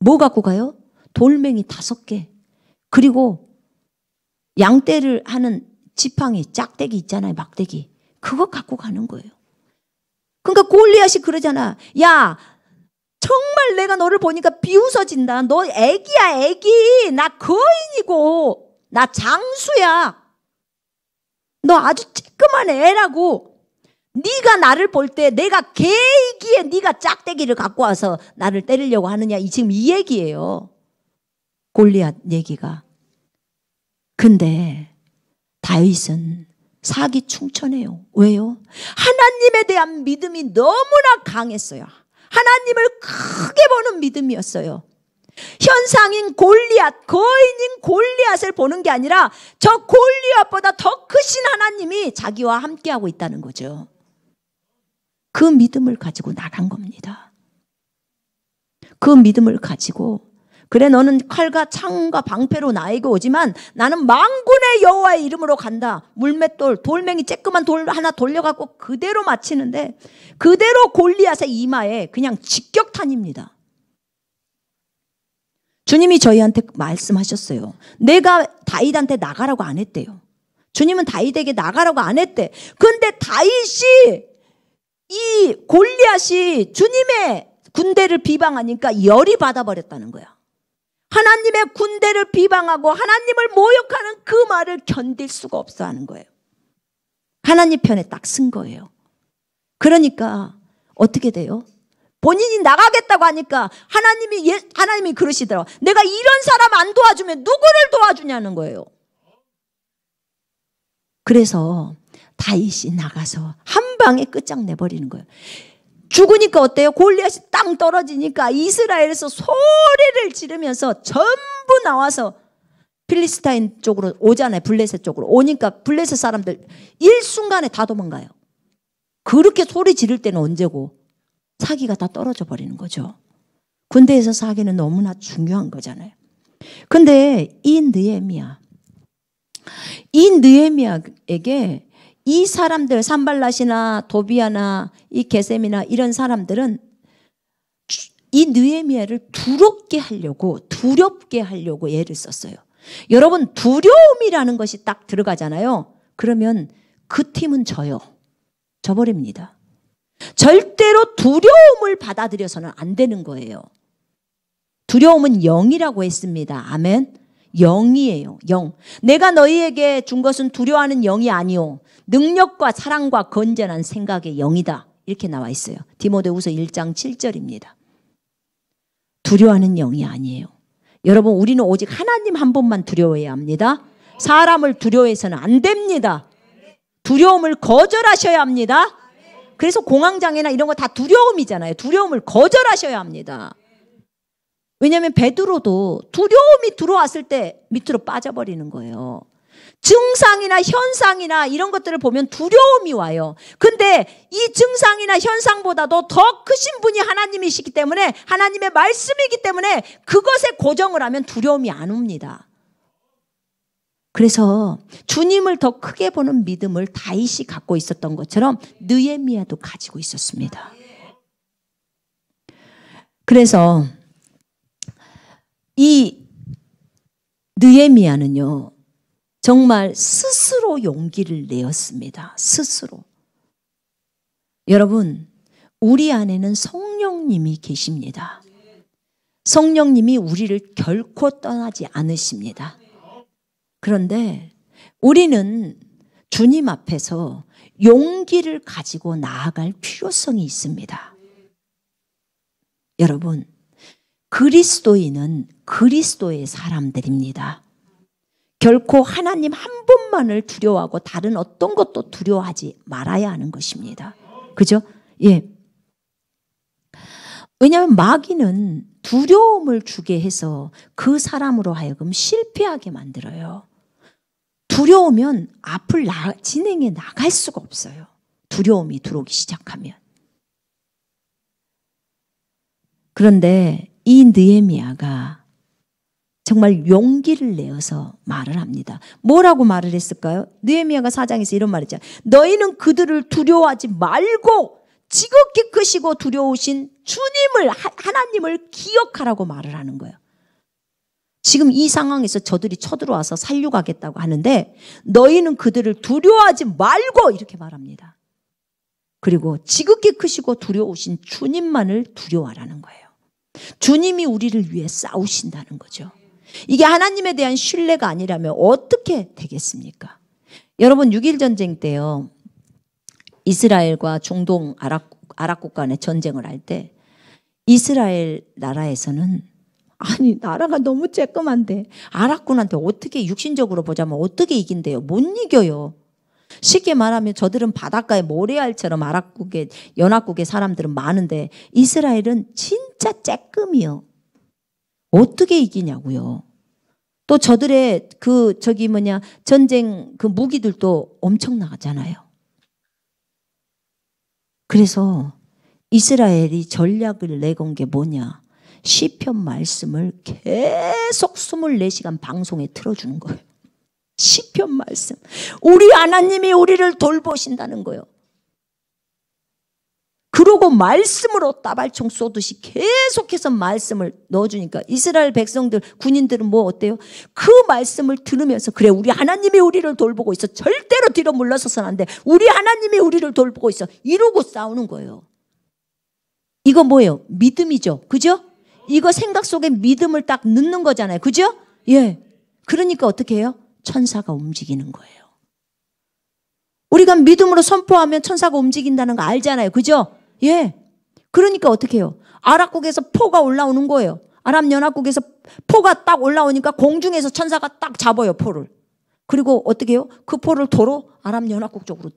뭐 갖고 가요? 돌멩이 다섯 개 그리고 양떼를 하는 지팡이 짝대기 있잖아요 막대기 그거 갖고 가는 거예요. 그러니까 골리앗이 그러잖아. 야 정말 내가 너를 보니까 비웃어진다. 너 애기야 애기 나 거인이고 나 장수야 너 아주 쬐끄만 애라고 네가 나를 볼 때 내가 개이기에 네가 짝대기를 갖고 와서 나를 때리려고 하느냐 이 지금 이 얘기예요. 골리앗 얘기가. 근데 다윗은 사기 충천해요. 왜요? 하나님에 대한 믿음이 너무나 강했어요. 하나님을 크게 보는 믿음이었어요. 현상인 골리앗, 거인인 골리앗을 보는 게 아니라 저 골리앗보다 더 크신 하나님이 자기와 함께하고 있다는 거죠. 그 믿음을 가지고 나간 겁니다. 그 믿음을 가지고 그래 너는 칼과 창과 방패로 나에게 오지만 나는 망군의 여호와의 이름으로 간다. 물맷돌 돌멩이 쬐끄만 돌 하나 돌려갖고 그대로 마치는데 그대로 골리앗의 이마에 그냥 직격탄입니다. 주님이 저희한테 말씀하셨어요. 내가 다윗한테 나가라고 안 했대요. 주님은 다윗에게 나가라고 안 했대. 근데 다윗이 이 골리앗이 주님의 군대를 비방하니까 열이 받아버렸다는 거야. 하나님의 군대를 비방하고 하나님을 모욕하는 그 말을 견딜 수가 없어 하는 거예요. 하나님 편에 딱 쓴 거예요. 그러니까 어떻게 돼요? 본인이 나가겠다고 하니까 하나님이 예, 하나님이 그러시더라고. 내가 이런 사람 안 도와주면 누구를 도와주냐는 거예요. 그래서 다윗이 나가서 한 방에 끝장내 버리는 거예요. 죽으니까 어때요? 골리앗이 땅 떨어지니까 이스라엘에서 소리를 지르면서 전부 나와서 필리스타인 쪽으로 오잖아요. 블레셋 쪽으로 오니까 블레셋 사람들 일순간에 다 도망가요. 그렇게 소리 지를 때는 언제고 사기가 다 떨어져 버리는 거죠. 군대에서 사기는 너무나 중요한 거잖아요. 근데 이 느에미야, 이 느에미야에게 이 사람들 산발라시나 도비아나 이 게셈이나 이런 사람들은 이 느에미야를 두렵게 하려고 두렵게 하려고 애를 썼어요. 여러분 두려움이라는 것이 딱 들어가잖아요. 그러면 그 팀은 져요. 져버립니다. 절대로 두려움을 받아들여서는 안 되는 거예요. 두려움은 영이라고 했습니다. 아멘. 영이에요. 영. 내가 너희에게 준 것은 두려워하는 영이 아니오. 능력과 사랑과 건전한 생각의 영이다. 이렇게 나와 있어요. 디모데후서 1장 7절입니다. 두려워하는 영이 아니에요. 여러분 우리는 오직 하나님 한 분만 두려워해야 합니다. 사람을 두려워해서는 안 됩니다. 두려움을 거절하셔야 합니다. 그래서 공황장애나 이런 거 다 두려움이잖아요. 두려움을 거절하셔야 합니다. 왜냐하면 베드로도 두려움이 들어왔을 때 밑으로 빠져버리는 거예요. 증상이나 현상이나 이런 것들을 보면 두려움이 와요. 근데 이 증상이나 현상보다도 더 크신 분이 하나님이시기 때문에 하나님의 말씀이기 때문에 그것에 고정을 하면 두려움이 안 옵니다. 그래서 주님을 더 크게 보는 믿음을 다윗이 갖고 있었던 것처럼 느에미아도 가지고 있었습니다. 그래서 이 느에미아는요. 정말 스스로 용기를 내었습니다. 스스로. 여러분, 우리 안에는 성령님이 계십니다. 성령님이 우리를 결코 떠나지 않으십니다. 그런데 우리는 주님 앞에서 용기를 가지고 나아갈 필요성이 있습니다. 여러분, 그리스도인은 그리스도의 사람들입니다. 결코 하나님 한 분만을 두려워하고 다른 어떤 것도 두려워하지 말아야 하는 것입니다. 그죠? 예. 왜냐하면 마귀는 두려움을 주게 해서 그 사람으로 하여금 실패하게 만들어요. 두려우면 앞을 나, 진행해 나갈 수가 없어요. 두려움이 들어오기 시작하면. 그런데 이 느에미아가 정말 용기를 내어서 말을 합니다. 뭐라고 말을 했을까요? 느에미아가 사장에서 이런 말했죠. 너희는 그들을 두려워하지 말고 지극히 크시고 두려우신 주님을 하나님을 기억하라고 말을 하는 거예요. 지금 이 상황에서 저들이 쳐들어와서 살려가겠다고 하는데 너희는 그들을 두려워하지 말고 이렇게 말합니다. 그리고 지극히 크시고 두려우신 주님만을 두려워하라는 거예요. 주님이 우리를 위해 싸우신다는 거죠. 이게 하나님에 대한 신뢰가 아니라면 어떻게 되겠습니까? 여러분 6일 전쟁 때요. 이스라엘과 중동 아랍 아랍 국간의 전쟁을 할 때 이스라엘 나라에서는 아니 나라가 너무 쬐끔한데 아랍군한테 어떻게 육신적으로 보자면 어떻게 이긴대요? 못 이겨요. 쉽게 말하면 저들은 바닷가에 모래알처럼 아랍국의 연합국의 사람들은 많은데 이스라엘은 진짜 쬐끔이요. 어떻게 이기냐고요. 또 저들의 그 저기 뭐냐 전쟁 그 무기들도 엄청나잖아요. 그래서 이스라엘이 전략을 내건 게 뭐냐? 시편 말씀을 계속 24시간 방송에 틀어주는 거예요. 시편 말씀. 우리 하나님이 우리를 돌보신다는 거예요. 그러고 말씀으로 따발총 쏘듯이 계속해서 말씀을 넣어주니까 이스라엘 백성들 군인들은 뭐 어때요? 그 말씀을 들으면서 그래 우리 하나님이 우리를 돌보고 있어 절대로 뒤로 물러서서는 안돼 우리 하나님이 우리를 돌보고 있어 이러고 싸우는 거예요 이거 뭐예요? 믿음이죠 그죠? 이거 생각 속에 믿음을 딱 넣는 거잖아요. 그죠? 예. 그러니까 어떻게 해요? 천사가 움직이는 거예요. 우리가 믿음으로 선포하면 천사가 움직인다는 거 알잖아요. 그죠? 예. 그러니까 어떻게 해요? 아랍국에서 포가 올라오는 거예요. 아랍연합국에서 포가 딱 올라오니까 공중에서 천사가 딱 잡아요, 포를. 그리고 어떻게 해요? 그 포를 도로 아랍연합국 쪽으로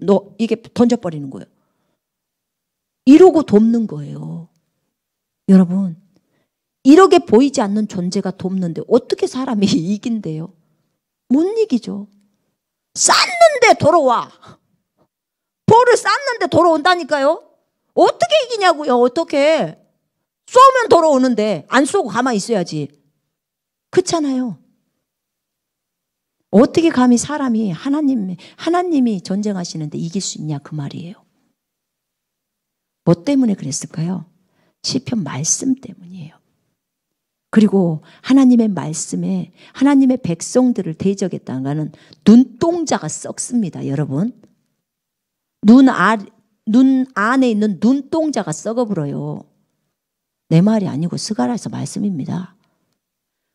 너 이게 던져버리는 거예요. 이러고 돕는 거예요. 여러분, 이렇게 보이지 않는 존재가 돕는데 어떻게 사람이 <laughs> 이긴대요? 못 이기죠. 쌌는데 돌아와. 볼을 쌌는데 돌아온다니까요. 어떻게 이기냐고요. 어떻게. 쏘면 돌아오는데 안 쏘고 가만히 있어야지. 그렇잖아요. 어떻게 감히 사람이 하나님, 하나님이 전쟁하시는데 이길 수 있냐 그 말이에요. 뭐 때문에 그랬을까요? 시편 말씀 때문이에요. 그리고 하나님의 말씀에 하나님의 백성들을 대적했다는 눈동자가 썩습니다, 여러분. 눈, 아, 눈 안에 있는 눈동자가 썩어버려요. 내 말이 아니고 스가라에서 말씀입니다.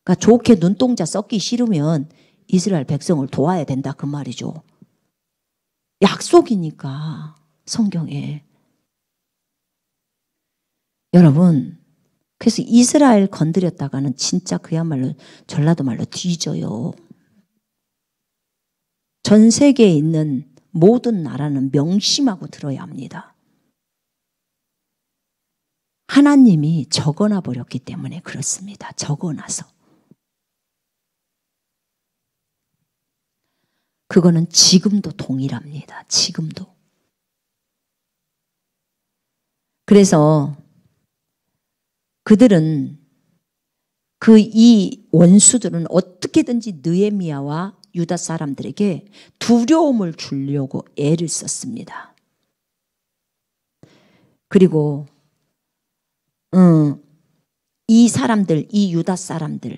그러니까 좋게 눈동자 썩기 싫으면 이스라엘 백성을 도와야 된다 그 말이죠. 약속이니까 성경에 여러분 그래서 이스라엘 건드렸다가는 진짜 그야말로 전라도 말로 뒤져요. 전 세계에 있는 모든 나라는 명심하고 들어야 합니다. 하나님이 적어놔 버렸기 때문에 그렇습니다. 적어놔서. 그거는 지금도 동일합니다. 지금도. 그래서 그들은 그 이 원수들은 어떻게든지 느에미아와 유다 사람들에게 두려움을 주려고 애를 썼습니다. 그리고 음, 이 사람들, 이 유다 사람들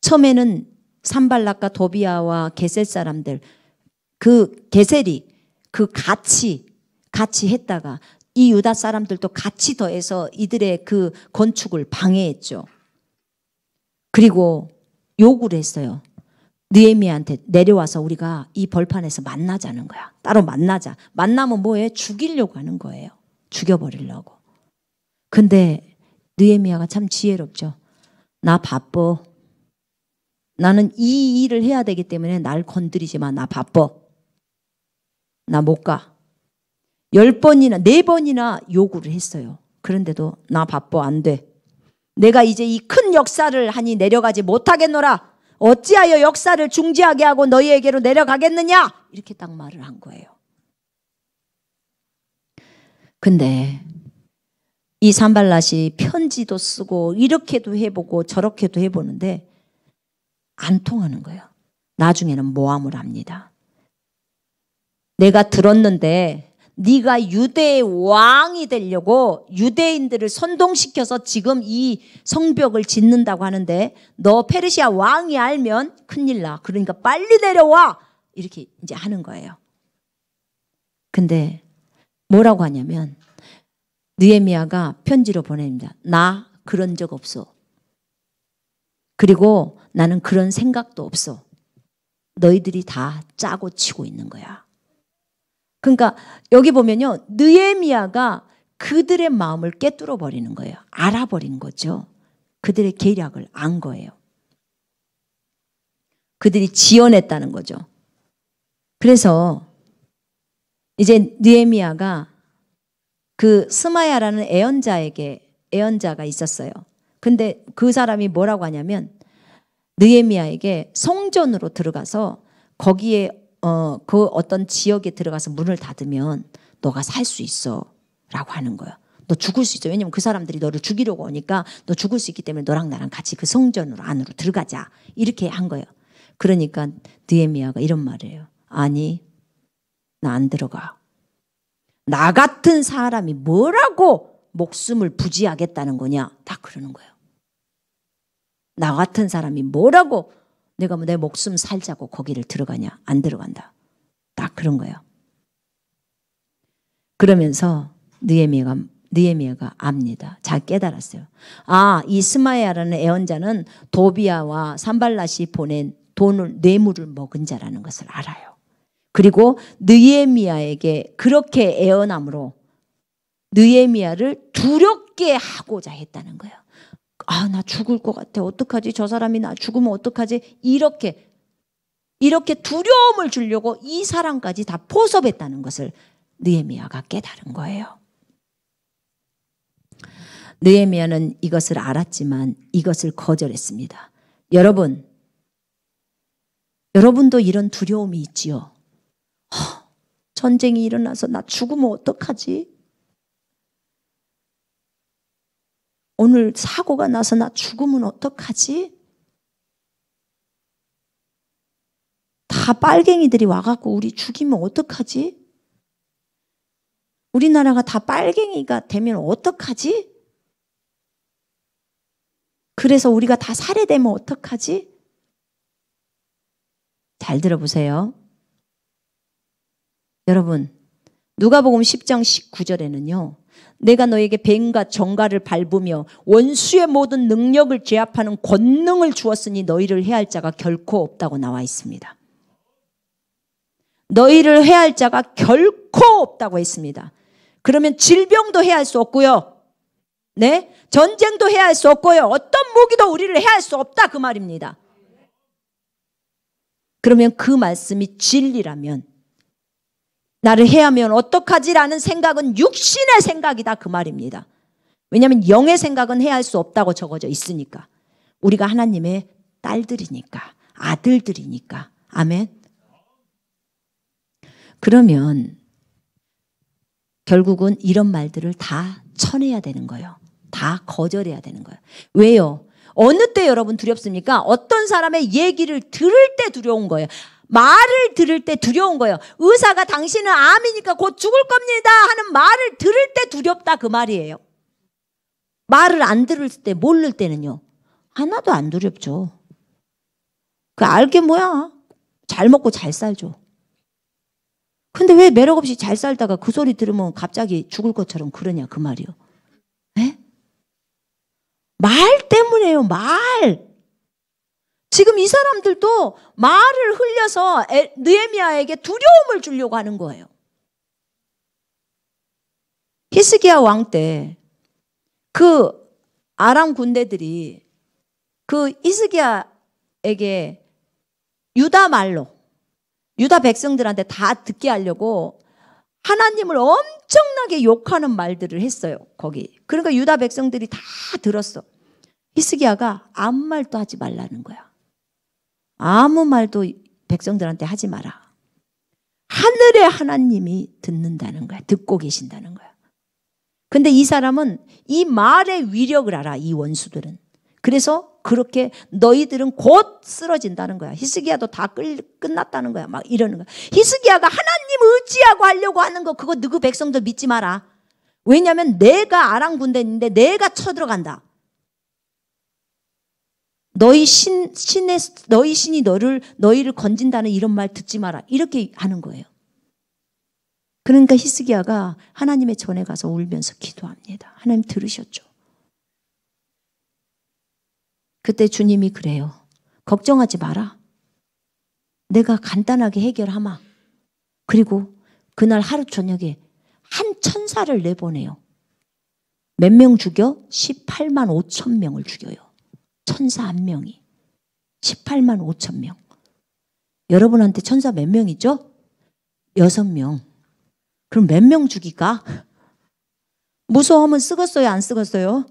처음에는 산발락과 도비아와 게셀 사람들 그 게셀이 그 같이 같이 했다가 이 유다 사람들도 같이 더해서 이들의 그 건축을 방해했죠. 그리고 욕을 했어요. 느에미한테 내려와서 우리가 이 벌판에서 만나자는 거야. 따로 만나자. 만나면 뭐해? 죽이려고 하는 거예요. 죽여버리려고. 근데 느에미아가 참 지혜롭죠. 나 바빠. 나는 이 일을 해야 되기 때문에 날 건드리지 마. 나 바빠. 나 못 가. 열번이나네번이나 네 요구를 했어요. 그런데도 나 바빠 안 돼. 내가 이제 이 큰 역사를 하니 내려가지 못하겠노라. 어찌하여 역사를 중지하게 하고 너희에게로 내려가겠느냐? 이렇게 딱 말을 한 거예요. 근데 이 산발랏이 편지도 쓰고 이렇게도 해보고 저렇게도 해보는데 안 통하는 거예요. 나중에는 모함을 합니다. 내가 들었는데 네가 유대의 왕이 되려고 유대인들을 선동시켜서 지금 이 성벽을 짓는다고 하는데 너 페르시아 왕이 알면 큰일 나. 그러니까 빨리 내려와. 이렇게 이제 하는 거예요. 근데 뭐라고 하냐면 느에미아가 편지로 보냅니다. 나 그런 적 없어. 그리고 나는 그런 생각도 없어. 너희들이 다 짜고 치고 있는 거야. 그러니까 여기 보면요. 느에미아가 그들의 마음을 깨뚫어 버리는 거예요. 알아버린 거죠. 그들의 계략을 안 거예요. 그들이 지연했다는 거죠. 그래서 이제 느에미아가 그 스마야라는 애연자에게애연자가 있었어요. 근데 그 사람이 뭐라고 하냐면 느에미아에게 성전으로 들어가서 거기에 어, 그 어떤 지역에 들어가서 문을 닫으면 너가 살 수 있어. 라고 하는 거야. 너 죽을 수 있어. 왜냐면 그 사람들이 너를 죽이려고 오니까 너 죽을 수 있기 때문에 너랑 나랑 같이 그 성전으로 안으로 들어가자. 이렇게 한 거예요. 그러니까 느에미아가 이런 말을 해요. 아니, 나 안 들어가. 나 같은 사람이 뭐라고 목숨을 부지하겠다는 거냐? 다 그러는 거예요. 나 같은 사람이 뭐라고 내가 뭐내 목숨 살자고 거기를 들어가냐? 안 들어간다. 딱 그런 거예요. 그러면서 느에미가 느에미아가 압니다. 잘 깨달았어요. 아, 이스마야라는 애원자는 도비아와 산발라시 보낸 돈을 뇌물을 먹은 자라는 것을 알아요. 그리고 느에미아에게 그렇게 애원함으로 느에미아를 두렵게 하고자 했다는 거예요. 아, 나 죽을 것 같아. 어떡하지? 저 사람이 나 죽으면 어떡하지? 이렇게, 이렇게 두려움을 주려고 이 사람까지 다 포섭했다는 것을 느에미아가 깨달은 거예요. 느에미아는 이것을 알았지만 이것을 거절했습니다. 여러분, 여러분도 이런 두려움이 있지요. 허, 전쟁이 일어나서 나 죽으면 어떡하지? 오늘 사고가 나서 나 죽으면 어떡하지? 다 빨갱이들이 와갖고 우리 죽이면 어떡하지? 우리나라가 다 빨갱이가 되면 어떡하지? 그래서 우리가 다 살해되면 어떡하지? 잘 들어보세요. 여러분, 누가복음 10장 19절에는요. 내가 너에게 뱀과 정가를 밟으며 원수의 모든 능력을 제압하는 권능을 주었으니 너희를 해할 자가 결코 없다고 나와 있습니다. 너희를 해할 자가 결코 없다고 했습니다. 그러면 질병도 해할 수 없고요. 네? 전쟁도 해할 수 없고요. 어떤 무기도 우리를 해할 수 없다 그 말입니다. 그러면 그 말씀이 진리라면 나를 해하면 어떡하지라는 생각은 육신의 생각이다 그 말입니다. 왜냐하면 영의 생각은 해할 수 없다고 적어져 있으니까 우리가 하나님의 딸들이니까 아들들이니까 아멘. 그러면 결국은 이런 말들을 다 쳐내야 되는 거예요. 다 거절해야 되는 거예요. 왜요? 어느 때 여러분 두렵습니까? 어떤 사람의 얘기를 들을 때 두려운 거예요. 말을 들을 때 두려운 거예요. 의사가 당신은 암이니까 곧 죽을 겁니다 하는 말을 들을 때 두렵다 그 말이에요. 말을 안 들을 때 모를 때는요. 하나도 안 두렵죠. 그 알게 뭐야? 잘 먹고 잘 살죠. 근데 왜 매력 없이 잘 살다가 그 소리 들으면 갑자기 죽을 것처럼 그러냐 그 말이요. 에? 예? 말 때문에요. 말. 지금 이 사람들도 말을 흘려서 느헤미아에게 두려움을 주려고 하는 거예요. 히스기야 왕 때 그 아람 군대들이 그 히스기야에게 유다 말로 유다 백성들한테 다 듣게 하려고 하나님을 엄청나게 욕하는 말들을 했어요. 거기. 그러니까 유다 백성들이 다 들었어. 히스기야가 아무 말도 하지 말라는 거야. 아무 말도 백성들한테 하지 마라. 하늘의 하나님이 듣는다는 거야. 듣고 계신다는 거야. 근데 이 사람은 이 말의 위력을 알아. 이 원수들은. 그래서 그렇게 너희들은 곧 쓰러진다는 거야. 히스기야도 다 끌, 끝났다는 거야. 막 이러는 거야. 히스기야가 하나님 의지하고 하려고 하는 거 그거 누구 백성들 믿지 마라. 왜냐하면 내가 아랑군대인데 내가 쳐들어간다. 너희 신 신의 너희 신이 너를 너희를 건진다는 이런 말 듣지 마라. 이렇게 하는 거예요. 그러니까 히스기야가 하나님의 전에 가서 울면서 기도합니다. 하나님 들으셨죠. 그때 주님이 그래요. 걱정하지 마라. 내가 간단하게 해결하마. 그리고 그날 하루 저녁에 한 천사를 내보내요. 몇 명 죽여? 18만 5천 명을 죽여요. 천사 한 명이 18만 5천 명. 여러분한테 천사 몇 명이죠? 여섯 명. 그럼 몇 명 죽일까? <laughs> 무서워하면 쓰겠어요? 안 쓰겠어요?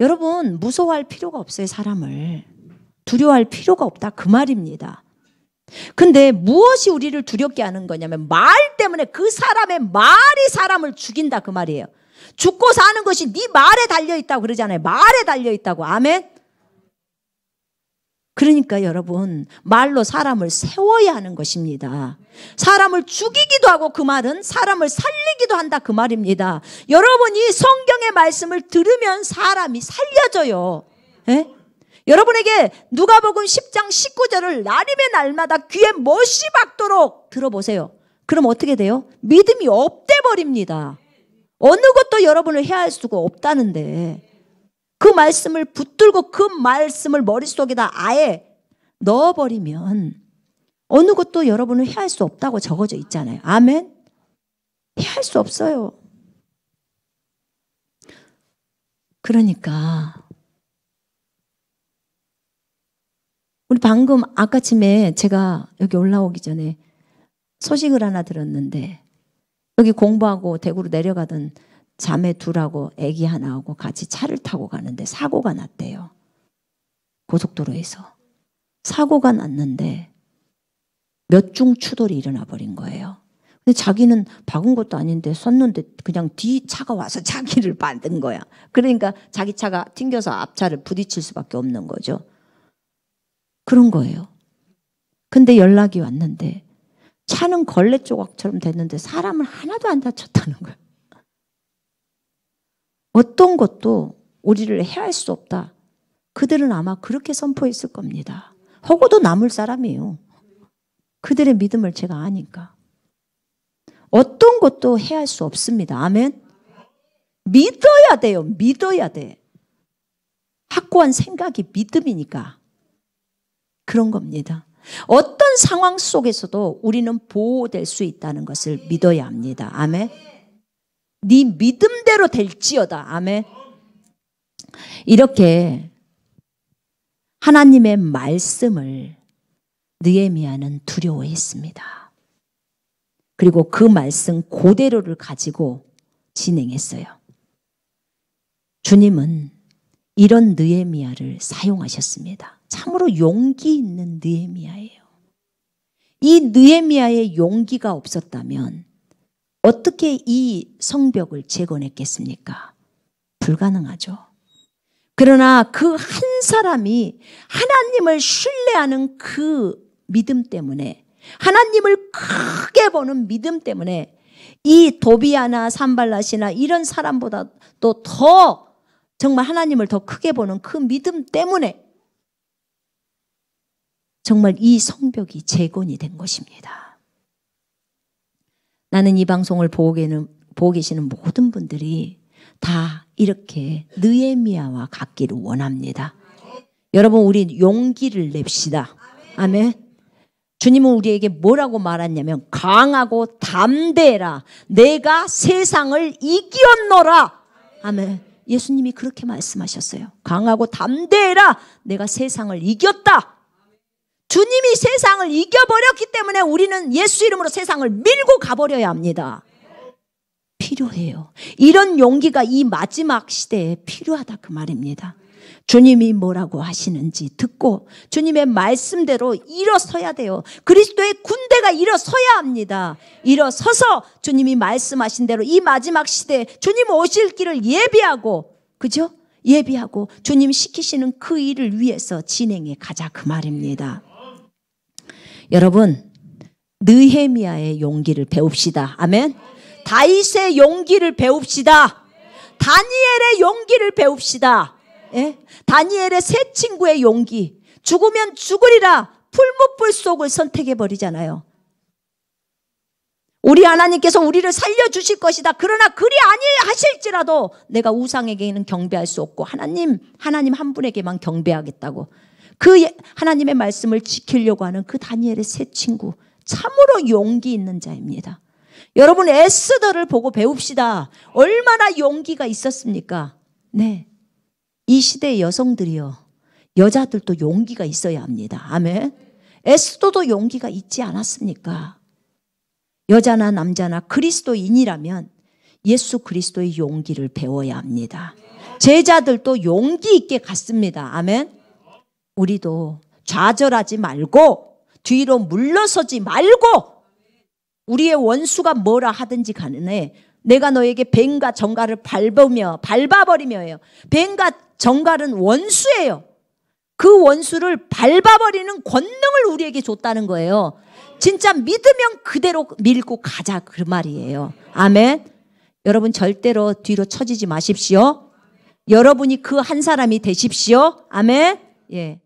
여러분, 무서워할 필요가 없어요, 사람을. 두려워할 필요가 없다. 그 말입니다. 근데 무엇이 우리를 두렵게 하는 거냐면 말 때문에 그 사람의 말이 사람을 죽인다. 그 말이에요. 죽고 사는 것이 네 말에 달려 있다고 그러잖아요. 말에 달려 있다고. 아멘. 그러니까 여러분 말로 사람을 세워야 하는 것입니다. 사람을 죽이기도 하고 그 말은 사람을 살리기도 한다 그 말입니다. 여러분이 성경의 말씀을 들으면 사람이 살려져요. 에? 예? 여러분에게 누가복음 10장 19절을 날임의 날마다 귀에 멋이 박도록 들어보세요. 그럼 어떻게 돼요? 믿음이 없대 버립니다. 어느 것도 여러분을 해할 야 수가 없다는데 그 말씀을 붙들고 그 말씀을 머릿속에다 아예 넣어버리면 어느 것도 여러분을 피할수 없다고 적어져 있잖아요. 아멘? 피할수 없어요. 그러니까 우리 방금 아까쯤에 제가 여기 올라오기 전에 소식을 하나 들었는데 여기 공부하고 대구로 내려가던 자매 둘하고 애기 하나하고 같이 차를 타고 가는데 사고가 났대요. 고속도로에서. 사고가 났는데 몇 중 추돌이 일어나 버린 거예요. 근데 자기는 박은 것도 아닌데 썼는데 그냥 뒤 차가 와서 <laughs> 자기를 만든 거야. 그러니까 자기 차가 튕겨서 앞차를 부딪힐 수밖에 없는 거죠. 그런 거예요. 근데 연락이 왔는데 차는 걸레 조각처럼 됐는데 사람을 하나도 안 다쳤다는 거예요. 어떤 것도 우리를 해할 수 없다. 그들은 아마 그렇게 선포했을 겁니다. 허고도 남을 사람이에요. 그들의 믿음을 제가 아니까. 어떤 것도 해할 수 없습니다. 아멘. 믿어야 돼요. 믿어야 돼. 확고한 생각이 믿음이니까. 그런 겁니다. 어떤 상황 속에서도 우리는 보호될 수 있다는 것을 믿어야 합니다. 아멘. 네 믿음대로 될지어다. 아멘. 이렇게 하나님의 말씀을 느에미아는 두려워했습니다. 그리고 그 말씀 고대로를 가지고 진행했어요. 주님은 이런 느에미아를 사용하셨습니다. 참으로 용기 있는 느에미아예요. 이 느에미아의 용기가 없었다면 어떻게 이 성벽을 재건했겠습니까? 불가능하죠. 그러나 그 한 사람이 하나님을 신뢰하는 그 믿음 때문에 하나님을 크게 보는 믿음 때문에 이 도비아나 산발라시나 이런 사람보다 도더 정말 하나님을 더 크게 보는 그 믿음 때문에 정말 이 성벽이 재건이 된 것입니다. 나는 이 방송을 보고 계는 보고 계시는 모든 분들이 다 이렇게 느에미아와 같기를 원합니다. 여러분 우리 용기를 냅시다. 아멘. 주님은 우리에게 뭐라고 말했냐면 강하고 담대라 내가 세상을 이기노라 아멘. 예수님이 그렇게 말씀하셨어요. 강하고 담대해라. 내가 세상을 이겼다. 주님이 세상을 이겨버렸기 때문에 우리는 예수 이름으로 세상을 밀고 가버려야 합니다. 필요해요. 이런 용기가 이 마지막 시대에 필요하다 그 말입니다. 주님이 뭐라고 하시는지 듣고 주님의 말씀대로 일어서야 돼요. 그리스도의 군대가 일어서야 합니다. 일어서서 주님이 말씀하신 대로 이 마지막 시대에 주님 오실 길을 예비하고 그죠? 예비하고 주님 시키시는 그 일을 위해서 진행해 가자 그 말입니다. 여러분 느헤미야의 용기를 배웁시다. 아멘. 다윗의 용기를 배웁시다. 다니엘의 용기를 배웁시다. 예? 다니엘의 새 친구의 용기. 죽으면 죽으리라. 풀무불 속을 선택해 버리잖아요. 우리 하나님께서 우리를 살려주실 것이다. 그러나 그리 아니하실지라도 내가 우상에게는 경배할 수 없고 하나님, 하나님 한 분에게만 경배하겠다고 그 예, 하나님의 말씀을 지키려고 하는 그 다니엘의 새 친구, 참으로 용기 있는 자입니다. 여러분 에스더를 보고 배웁시다. 얼마나 용기가 있었습니까? 네. 이 시대의 여성들이요. 여자들도 용기가 있어야 합니다. 아멘. 에스더도 용기가 있지 않았습니까? 여자나 남자나 그리스도인이라면 예수 그리스도의 용기를 배워야 합니다. 제자들도 용기 있게 갔습니다. 아멘. 우리도 좌절하지 말고 뒤로 물러서지 말고 우리의 원수가 뭐라 하든지 가 간에 내가 너에게 뱀과 정갈을 밟으며 밟아버리며 해요. 뱀과 정갈은 원수예요. 그 원수를 밟아버리는 권능을 우리에게 줬다는 거예요. 진짜 믿으면 그대로 밀고 가자 그 말이에요. 아멘. 여러분 절대로 뒤로 처지지 마십시오. 여러분이 그 한 사람이 되십시오. 아멘. 예.